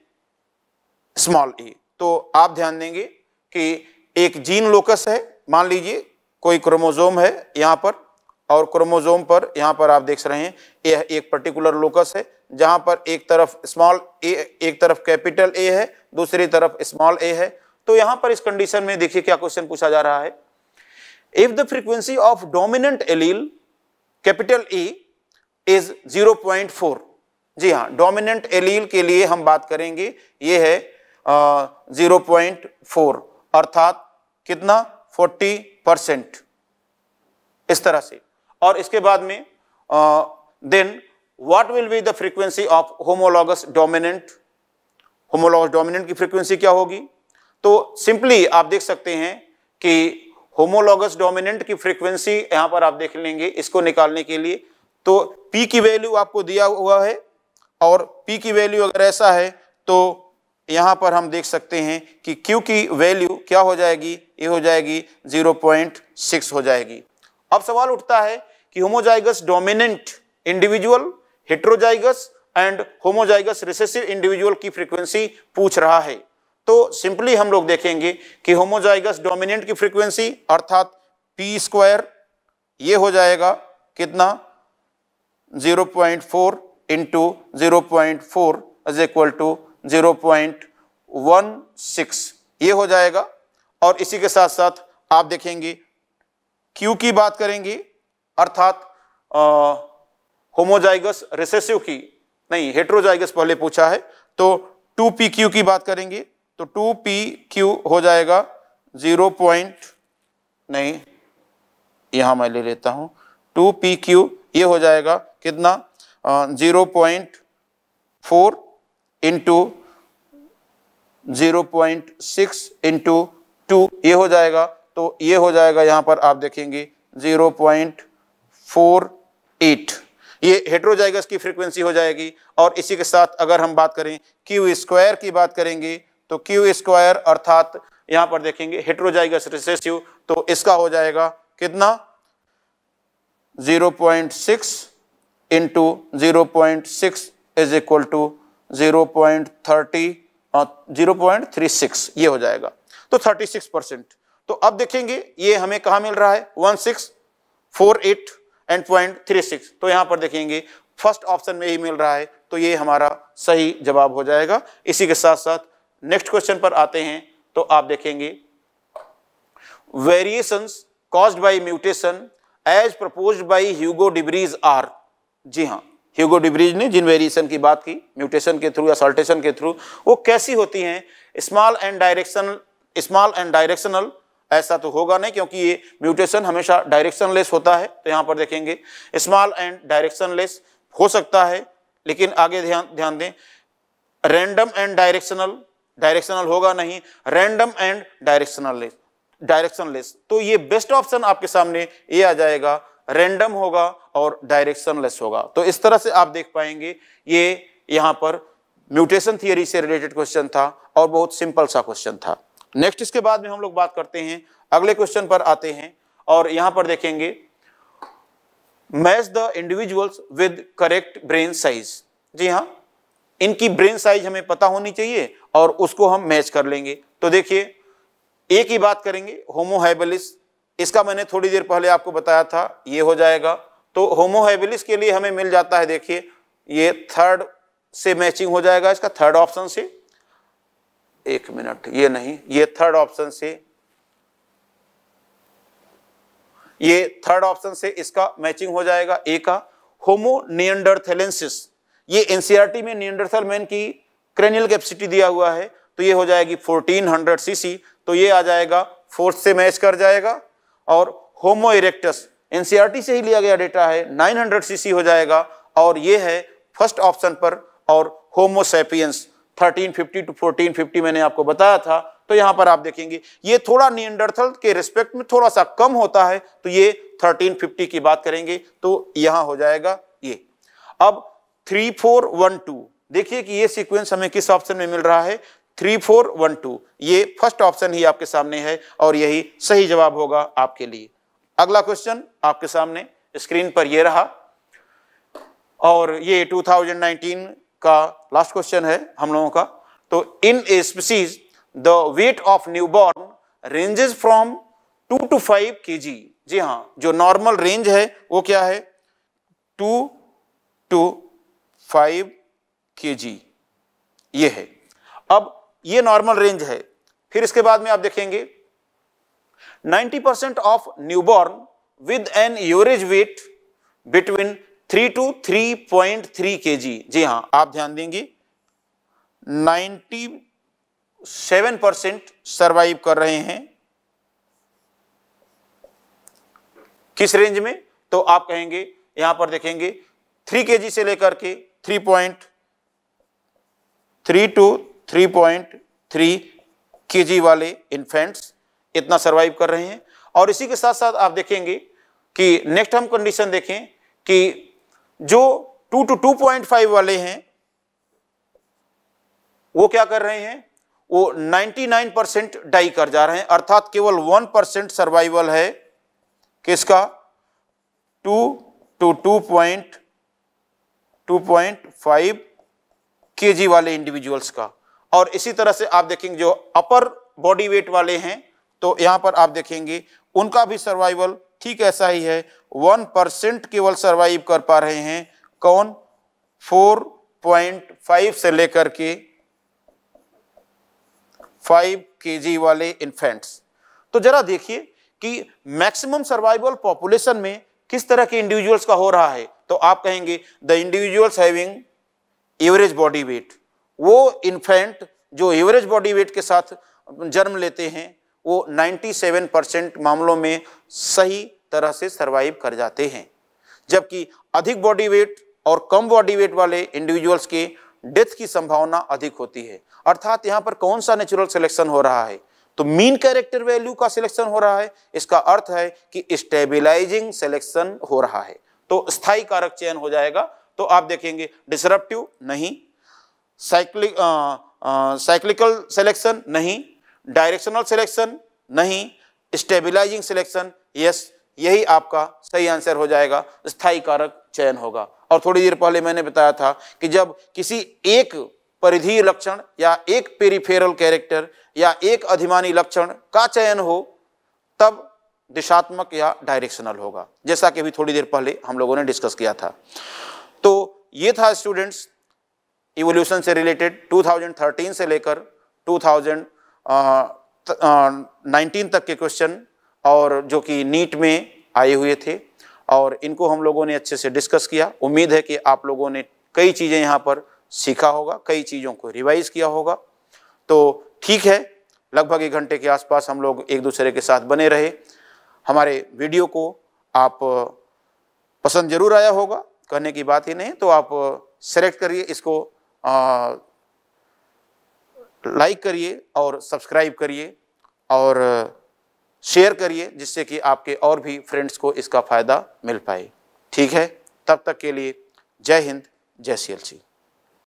small a. तो आप ध्यान देंगे कि एक जीन लोकस है मान लीजिए कोई क्रोमोजोम है यहाँ पर और क्रोमोजोम पर यहाँ पर आप देख रहे हैं यह एक पर्टिकुलर लोकस है जहाँ पर एक तरफ स्मॉल ए एक तरफ कैपिटल ए है दूसरी तरफ स्मॉल ए है तो यहाँ पर इस कंडीशन में देखिए क्या क्वेश्चन पूछा जा रहा है if the frequency of dominant allele capital A is 0.4 जी हाँ डोमिनेंट एलील के लिए हम बात करेंगे ये है जीरो पॉइंट फोर अर्थात कितना फोर्टी परसेंट इस तरह से और इसके बाद में then what will be the frequency of homologous dominant homologous dominant की फ्रीक्वेंसी क्या होगी तो सिंपली आप देख सकते हैं कि होमोलॉगस डोमिनेंट की फ्रीक्वेंसी यहां पर आप देख लेंगे इसको निकालने के लिए तो पी की वैल्यू आपको दिया हुआ है और पी की वैल्यू अगर ऐसा है तो यहाँ पर हम देख सकते हैं कि क्यू की वैल्यू क्या हो जाएगी ये हो जाएगी 0.6 हो जाएगी अब सवाल उठता है कि homozygous dominant individual heterozygous and homozygous recessive individual की फ्रीक्वेंसी पूछ रहा है तो सिंपली हम लोग देखेंगे कि होमोजाइगस डोमिनेंट की फ्रीक्वेंसी अर्थात पी स्क्वायर ये हो जाएगा कितना zero point four into zero point four is equal to zero point one six ये हो जाएगा और इसी के साथ साथ आप देखेंगे क्यू की बात करेंगे अर्थात होमोजाइगस रिसेसिव की नहीं हेट्रोजाइगस पहले पूछा है तो टू पी क्यू की बात करेंगे तो टू पी क्यू हो जाएगा जीरो पॉइंट नहीं यहां मैं ले लेता हूं टू पी क्यू ये हो जाएगा कितना zero point four into zero point six into two ये हो जाएगा तो ये हो जाएगा यहाँ पर आप देखेंगे ज़ीरो पॉइंट फोर एट ये हेट्रोजाइगस की फ्रीक्वेंसी हो जाएगी और इसी के साथ अगर हम बात करें क्यू स्क्वायर की बात करेंगे तो क्यू स्क्वायर अर्थात यहाँ पर देखेंगे हेट्रोजाइगस रिसेसिव तो इसका हो जाएगा कितना zero point six into zero point six is equal to zero point thirty zero point three six ये हो जाएगा तो थर्टी सिक्स परसेंट तो अब देखेंगे ये हमें कहाँ मिल रहा है one six four eight and point three six तो यहाँ पर देखेंगे फर्स्ट ऑप्शन में ही मिल रहा है तो ये हमारा सही जवाब हो जाएगा इसी के साथ साथ नेक्स्ट क्वेश्चन पर आते हैं तो आप देखेंगे variations caused by mutation as proposed by Hugo de Vries are जी हाँ ह्यूगो डिब्रिज ने जिन वेरिएशन की बात की म्यूटेशन के थ्रू या सॉल्टेशन के थ्रू वो कैसी होती हैं small and direction small and directional ऐसा तो होगा नहीं क्योंकि ये म्यूटेशन हमेशा डायरेक्शन होता है तो यहाँ पर देखेंगे स्मॉल एंड डायरेक्शन हो सकता है लेकिन आगे ध्यान ध्यान दें रैंडम एंड डायरेक्शनल डायरेक्शनल होगा नहीं random and directional less directionless तो ये बेस्ट ऑप्शन आपके सामने ये आ जाएगा रेंडम होगा और डायरेक्शनलेस होगा तो इस तरह से आप देख पाएंगे ये यहाँ पर म्यूटेशन थियरी से रिलेटेड क्वेश्चन था और बहुत सिंपल सा क्वेश्चन था नेक्स्ट इसके बाद में हम लोग बात करते हैं अगले क्वेश्चन पर आते हैं और यहाँ पर देखेंगे match the individuals with correct brain size जी हाँ इनकी ब्रेन साइज हमें पता होनी चाहिए और उसको हम मैच कर लेंगे तो देखिए एक ही बात करेंगे होमोहाइबलिस इसका मैंने थोड़ी देर पहले आपको बताया था ये हो जाएगा तो होमोहेबिलिस के लिए हमें मिल जाता है देखिए ये थर्ड से मैचिंग हो जाएगा इसका थर्ड ऑप्शन से एक मिनट ये नहीं ये थर्ड ऑप्शन से ये थर्ड ऑप्शन से इसका मैचिंग हो जाएगा ए का होमो नियंडरथेलेंसिस ये एनसीआरटी e में नियंडरथल मैन की क्रेनियल कैपेसिटी दिया हुआ है तो ये हो जाएगी 1400 सीसी तो ये आ जाएगा फोर्थ से मैच कर जाएगा और होमो इरेक्टस एनसीईआरटी e से ही लिया गया डेटा है 900 सीसी हो जाएगा और ये है फर्स्ट ऑप्शन पर और होमोसेपियंस 1350 टू 1450 मैंने आपको बताया था तो यहाँ पर आप देखेंगे ये थोड़ा नियंडरथल के रिस्पेक्ट में थोड़ा सा कम होता है तो ये 1350 की बात करेंगे तो यहाँ हो जाएगा ये अब 3412 देखिए कि ये सीक्वेंस हमें किस ऑप्शन में मिल रहा है थ्री फोर वन टू ये फर्स्ट ऑप्शन ही आपके सामने है और यही सही जवाब होगा आपके लिए अगला क्वेश्चन आपके सामने स्क्रीन पर ये रहा और ये 2019 का लास्ट क्वेश्चन है हम लोगों का तो in a species the weight of newborn ranges from two to five K G जी हाँ जो नॉर्मल रेंज है वो क्या है टू टू फाइव के जी ये है अब ये नॉर्मल रेंज है फिर इसके बाद में आप देखेंगे 90% percent of newborn with an average weight between 3 to 3.3 point जी हाँ आप ध्यान देंगे 97 परसेंट सर्वाइव कर रहे हैं किस रेंज में तो आप कहेंगे यहां पर देखेंगे 3 के से लेकर के 3.3 पॉइंट थ्री टू 3.3 केजी वाले इन्फेंट्स इतना सर्वाइव कर रहे हैं और इसी के साथ साथ आप देखेंगे कि नेक्स्ट हम कंडीशन देखें कि जो 2 टू 2.5 वाले हैं वो क्या कर रहे हैं वो 99 परसेंट डाई कर जा रहे हैं अर्थात केवल 1 परसेंट सर्वाइवल है किसका 2 टू 2.2.5 केजी वाले इंडिविजुअल्स का और इसी तरह से आप देखेंगे जो अपर बॉडी वेट वाले हैं तो यहाँ पर आप देखेंगे उनका भी सर्वाइवल ठीक ऐसा ही है वन परसेंट केवल सर्वाइव कर पा रहे हैं कौन फोर पॉइंट फाइव से लेकर के फाइव के वाले इन्फेंट्स तो जरा देखिए कि मैक्सिमम सर्वाइवल पॉपुलेशन में किस तरह के इंडिविजुअल्स का हो रहा है तो आप कहेंगे the individuals having average body weight वो इन्फेंट जो एवरेज बॉडी वेट के साथ जन्म लेते हैं वो 97 परसेंट मामलों में सही तरह से सरवाइव कर जाते हैं जबकि अधिक बॉडी वेट और कम बॉडी वेट वाले इंडिविजुअल्स के डेथ की संभावना अधिक होती है अर्थात यहाँ पर कौन सा नेचुरल सिलेक्शन हो रहा है तो मीन कैरेक्टर वैल्यू का सिलेक्शन हो रहा है इसका अर्थ है कि स्टेबिलाईजिंग सिलेक्शन हो रहा है तो स्थायी कारक चयन हो जाएगा तो आप देखेंगे डिसरप्टिव नहीं साइक्लिक साइक्लिकल सिलेक्शन नहीं डायरेक्शनल सिलेक्शन नहीं स्टेबिलाइजिंग सिलेक्शन यस यही आपका सही आंसर हो जाएगा स्थायी कारक चयन होगा और थोड़ी देर पहले मैंने बताया था कि जब किसी एक परिधि लक्षण या एक पेरीफेरल कैरेक्टर या एक अधिमानी लक्षण का चयन हो तब दिशात्मक या डायरेक्शनल होगा जैसा कि अभी थोड़ी देर पहले हम लोगों ने डिस्कस किया था तो ये था स्टूडेंट्स इवोल्यूशन से रिलेटेड 2013 से लेकर 2019 uh, uh, तक के क्वेश्चन और जो कि नीट में आए हुए थे और इनको हम लोगों ने अच्छे से डिस्कस किया उम्मीद है कि आप लोगों ने कई चीज़ें यहाँ पर सीखा होगा कई चीज़ों को रिवाइज किया होगा तो ठीक है लगभग एक घंटे के आसपास हम लोग एक दूसरे के साथ बने रहे हमारे वीडियो को आप uh, पसंद जरूर आया होगा कहने की बात ही नहीं तो आप सेलेक्ट करिए इसको लाइक करिए और सब्सक्राइब करिए और शेयर करिए जिससे कि आपके और भी फ्रेंड्स को इसका फ़ायदा मिल पाए ठीक है तब तक के लिए जय हिंद जय सी